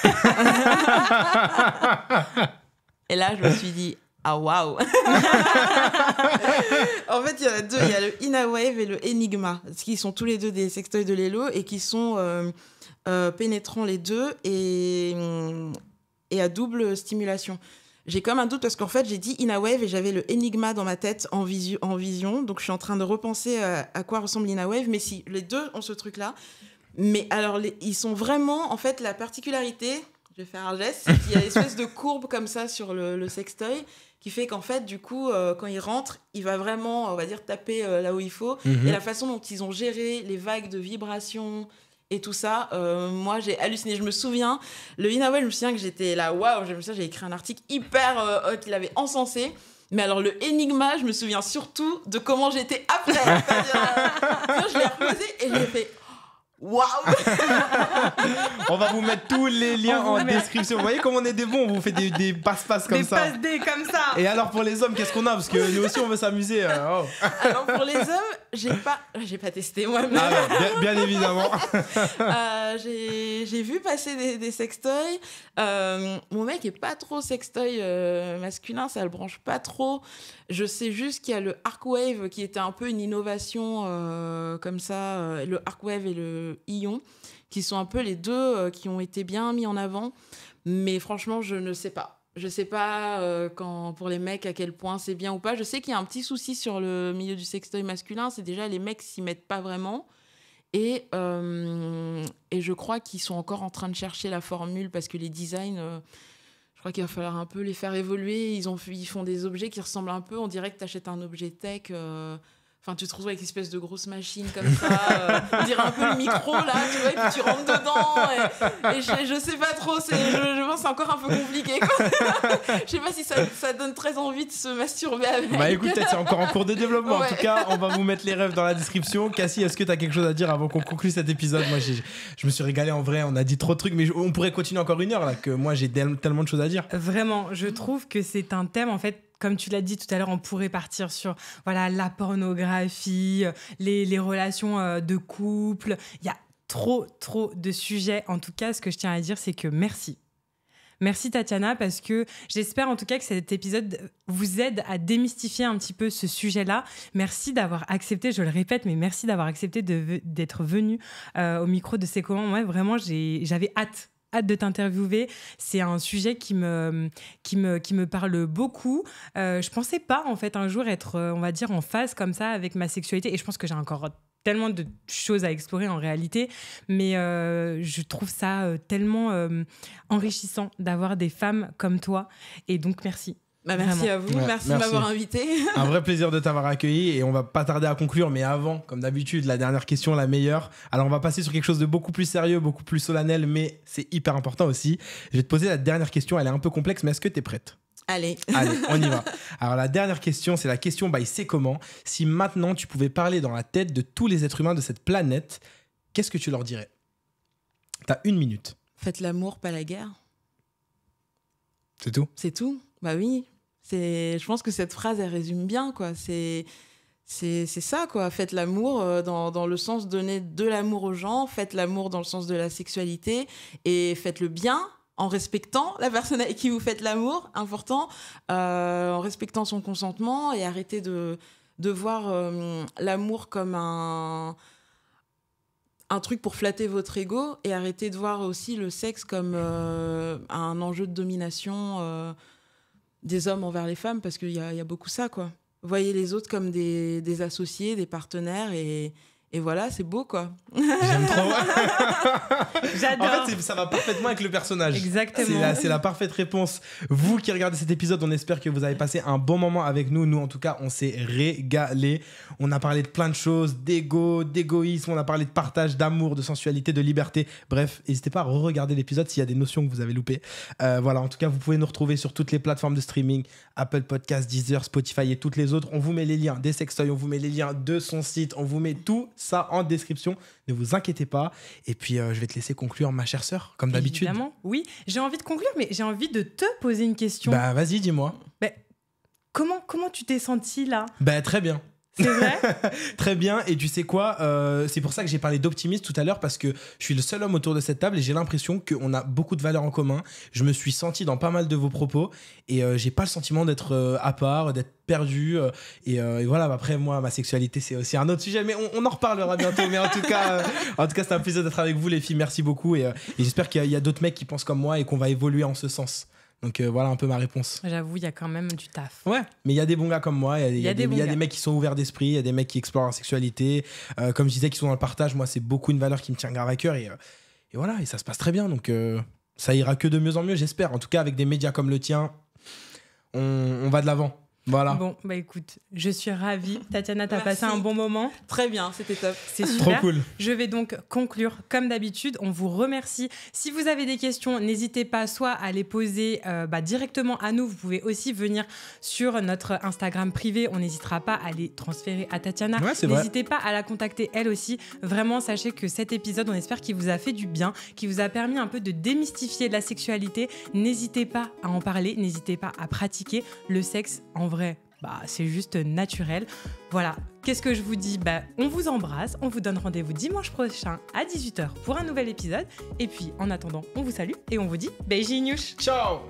Et là, je me suis dit, ah waouh En fait, il y en a deux. Il y a le Inawave et le Enigma, qui sont tous les deux des sextoys de Lelo et qui sont euh, euh, pénétrants les deux et, mm, et à double stimulation. J'ai comme un doute parce qu'en fait, j'ai dit Inawave et j'avais le Enigma dans ma tête en, visu en vision. Donc, je suis en train de repenser à, euh, à quoi ressemble Wave. Mais si, les deux ont ce truc-là. Mais alors, ils sont vraiment, en fait, la particularité, je vais faire un geste, Il y a une espèce de courbe comme ça sur le, sextoy qui fait qu'en fait, du coup, euh, quand il rentre, il va vraiment, on va dire, taper euh, là où il faut. Et mhm. la façon dont ils ont géré les vagues de vibrations et tout ça, euh, moi, j'ai halluciné. Je me souviens, le Inawell, je me souviens que j'étais là, waouh, je me j'ai écrit un article hyper qu'il il avait encensé. Mais alors, le Enigma, je me souviens surtout de comment j'étais après. je l'ai reposé et j'ai fait Waouh On va vous mettre tous les liens en description. Vous voyez comme on est des bons, on vous fait des, passe-passe comme ça. Des passe comme ça. Et alors pour les hommes, qu'est-ce qu'on a Parce que nous aussi on veut s'amuser. Euh, oh. Alors pour les hommes, j'ai pas, j'ai pas testé moi-même. Ah bien, évidemment. Euh, j'ai vu passer des, sextoys. Euh, mon mec est pas trop sextoy masculin, ça le branche pas trop. Je sais juste qu'il y a le Arcwave qui était un peu une innovation comme ça. le Arcwave et le Ions qui sont un peu les deux euh, qui ont été bien mis en avant. Mais franchement, je ne sais pas. Je sais pas euh, quand, pour les mecs à quel point c'est bien ou pas. Je sais qu'il y a un petit souci sur le milieu du sextoy masculin, c'est déjà les mecs s'y mettent pas vraiment. Et, euh, et je crois qu'ils sont encore en train de chercher la formule parce que les designs, je crois qu'il va falloir un peu les faire évoluer. Ils, ont, ils font des objets qui ressemblent un peu. On dirait que tu achètes un objet tech Enfin, tu te retrouves avec une espèce de grosse machine comme ça, on euh, dirait un peu le micro là, tu vois, et puis tu rentres dedans. Et, je, sais pas trop, je, je pense c'est encore un peu compliqué. Quoi. je sais pas si ça, donne très envie de se masturber avec. Bah écoute, c'est encore en cours de développement. En tout cas, on va vous mettre les rêves dans la description. Cassie, est-ce que tu as quelque chose à dire avant qu'on conclue cet épisode Moi, je me suis régalé en vrai. On a dit trop de trucs, mais on pourrait continuer encore une heure là. Que moi, j'ai tellement de choses à dire. Vraiment, je trouve que c'est un thème en fait comme tu l'as dit tout à l'heure, on pourrait partir sur voilà la pornographie, euh, les, relations euh, de couple. Il y a trop, trop de sujets. En tout cas, ce que je tiens à dire, c'est que merci. Merci Tatiana parce que j'espère en tout cas que cet épisode vous aide à démystifier un petit peu ce sujet-là. Merci d'avoir accepté, je le répète, mais merci d'avoir accepté d'être venue euh, au micro de ces commandes. Ouais, vraiment, j'avais hâte de t'interviewer. C'est un sujet qui me, qui me, qui me parle beaucoup. Euh, je pensais pas, en fait, un jour être, euh, on va dire, en phase comme ça avec ma sexualité. Et je pense que j'ai encore tellement de choses à explorer en réalité, mais euh, je trouve ça euh, tellement enrichissant d'avoir des femmes comme toi. Et donc, merci. Bah, merci à vous, merci, de m'avoir invité. Un vrai plaisir de t'avoir accueilli et on va pas tarder à conclure, mais avant, comme d'habitude, la dernière question, la meilleure. Alors on va passer sur quelque chose de beaucoup plus sérieux, beaucoup plus solennel, mais c'est hyper important aussi. Je vais te poser la dernière question, elle est un peu complexe, mais est-ce que tu es prête Allez. Allez, on y va. Alors la dernière question, c'est la question il sait comment. Si maintenant tu pouvais parler dans la tête de tous les êtres humains de cette planète, qu'est-ce que tu leur dirais T'as une minute. Faites l'amour, pas la guerre. C'est tout C'est tout Bah oui, je pense que cette phrase, elle résume bien, quoi. C'est, c'est, c'est ça, quoi. Faites l'amour euh, dans, dans, le sens donner de l'amour aux gens, faites l'amour dans le sens de la sexualité et faites le bien en respectant la personne avec qui vous faites l'amour, important, euh, en respectant son consentement et arrêtez de, de voir euh, l'amour comme un un truc pour flatter votre ego et arrêtez de voir aussi le sexe comme un enjeu de domination des hommes envers les femmes, parce qu'il y, a, beaucoup ça, quoi. Voyez les autres comme des, des associés, des partenaires, et, et voilà, c'est beau quoi. J'aime trop. J'adore. En fait, ça va parfaitement avec le personnage. Exactement. C'est la, c'est la, parfaite réponse. Vous qui regardez cet épisode, on espère que vous avez passé un bon moment avec nous. Nous, en tout cas, on s'est régalé. On a parlé de plein de choses, d'ego, d'égoïsme, on a parlé de partage, d'amour, de sensualité, de liberté. Bref, n'hésitez pas à re-regarder l'épisode s'il y a des notions que vous avez loupées. Euh, voilà, en tout cas, vous pouvez nous retrouver sur toutes les plateformes de streaming Apple Podcasts, Deezer, Spotify et toutes les autres. On vous met les liens des sextoys, on vous met les liens de son site, on vous met tout ça en description. Ne vous inquiétez pas. Et puis, euh, je vais te laisser conclure, ma chère sœur, comme d'habitude. Évidemment, oui. J'ai envie de conclure, mais j'ai envie de te poser une question. Bah, vas-y, dis-moi. Bah, comment, comment tu t'es senti là Bah, très bien vrai Très bien. Et tu sais quoi euh, C'est pour ça que j'ai parlé d'optimiste tout à l'heure parce que je suis le seul homme autour de cette table et j'ai l'impression qu'on a beaucoup de valeurs en commun. Je me suis senti dans pas mal de vos propos et euh, j'ai pas le sentiment d'être euh, à part, d'être perdu. Et, voilà, après, moi, ma sexualité, c'est aussi un autre sujet, mais on, en reparlera bientôt. mais en tout cas, en tout cas, c'est un plaisir d'être avec vous, les filles. Merci beaucoup. Et, j'espère qu'il y a d'autres mecs qui pensent comme moi et qu'on va évoluer en ce sens. Donc euh, voilà un peu ma réponse. J'avoue, il y a quand même du taf. Ouais, mais il y a des bons gars comme moi, il y, a des mecs qui sont ouverts d'esprit, il y a des mecs qui explorent leur sexualité, euh, comme je disais, qui sont dans le partage. Moi, c'est beaucoup une valeur qui me tient grave à cœur et, euh, voilà, et ça se passe très bien. Donc ça ira que de mieux en mieux, j'espère. En tout cas, avec des médias comme le tien, on va de l'avant. Voilà. Bon, bah écoute, je suis ravie. Tatiana, t'as passé un bon moment. Très bien, c'était top. C'est super. Trop cool. Je vais donc conclure. Comme d'habitude, on vous remercie. Si vous avez des questions, n'hésitez pas soit à les poser euh, bah, directement à nous. Vous pouvez aussi venir sur notre Instagram privé. On n'hésitera pas à les transférer à Tatiana. Ouais, n'hésitez pas à la contacter elle aussi. Vraiment, sachez que cet épisode, on espère qu'il vous a fait du bien, qu'il vous a permis un peu de démystifier la sexualité. N'hésitez pas à en parler, n'hésitez pas à pratiquer le sexe en vrai bah, c'est juste naturel. Voilà, qu'est-ce que je vous dis bah, On vous embrasse, on vous donne rendez-vous dimanche prochain à 18h pour un nouvel épisode. Et puis en attendant, on vous salue et on vous dit Beijing Ciao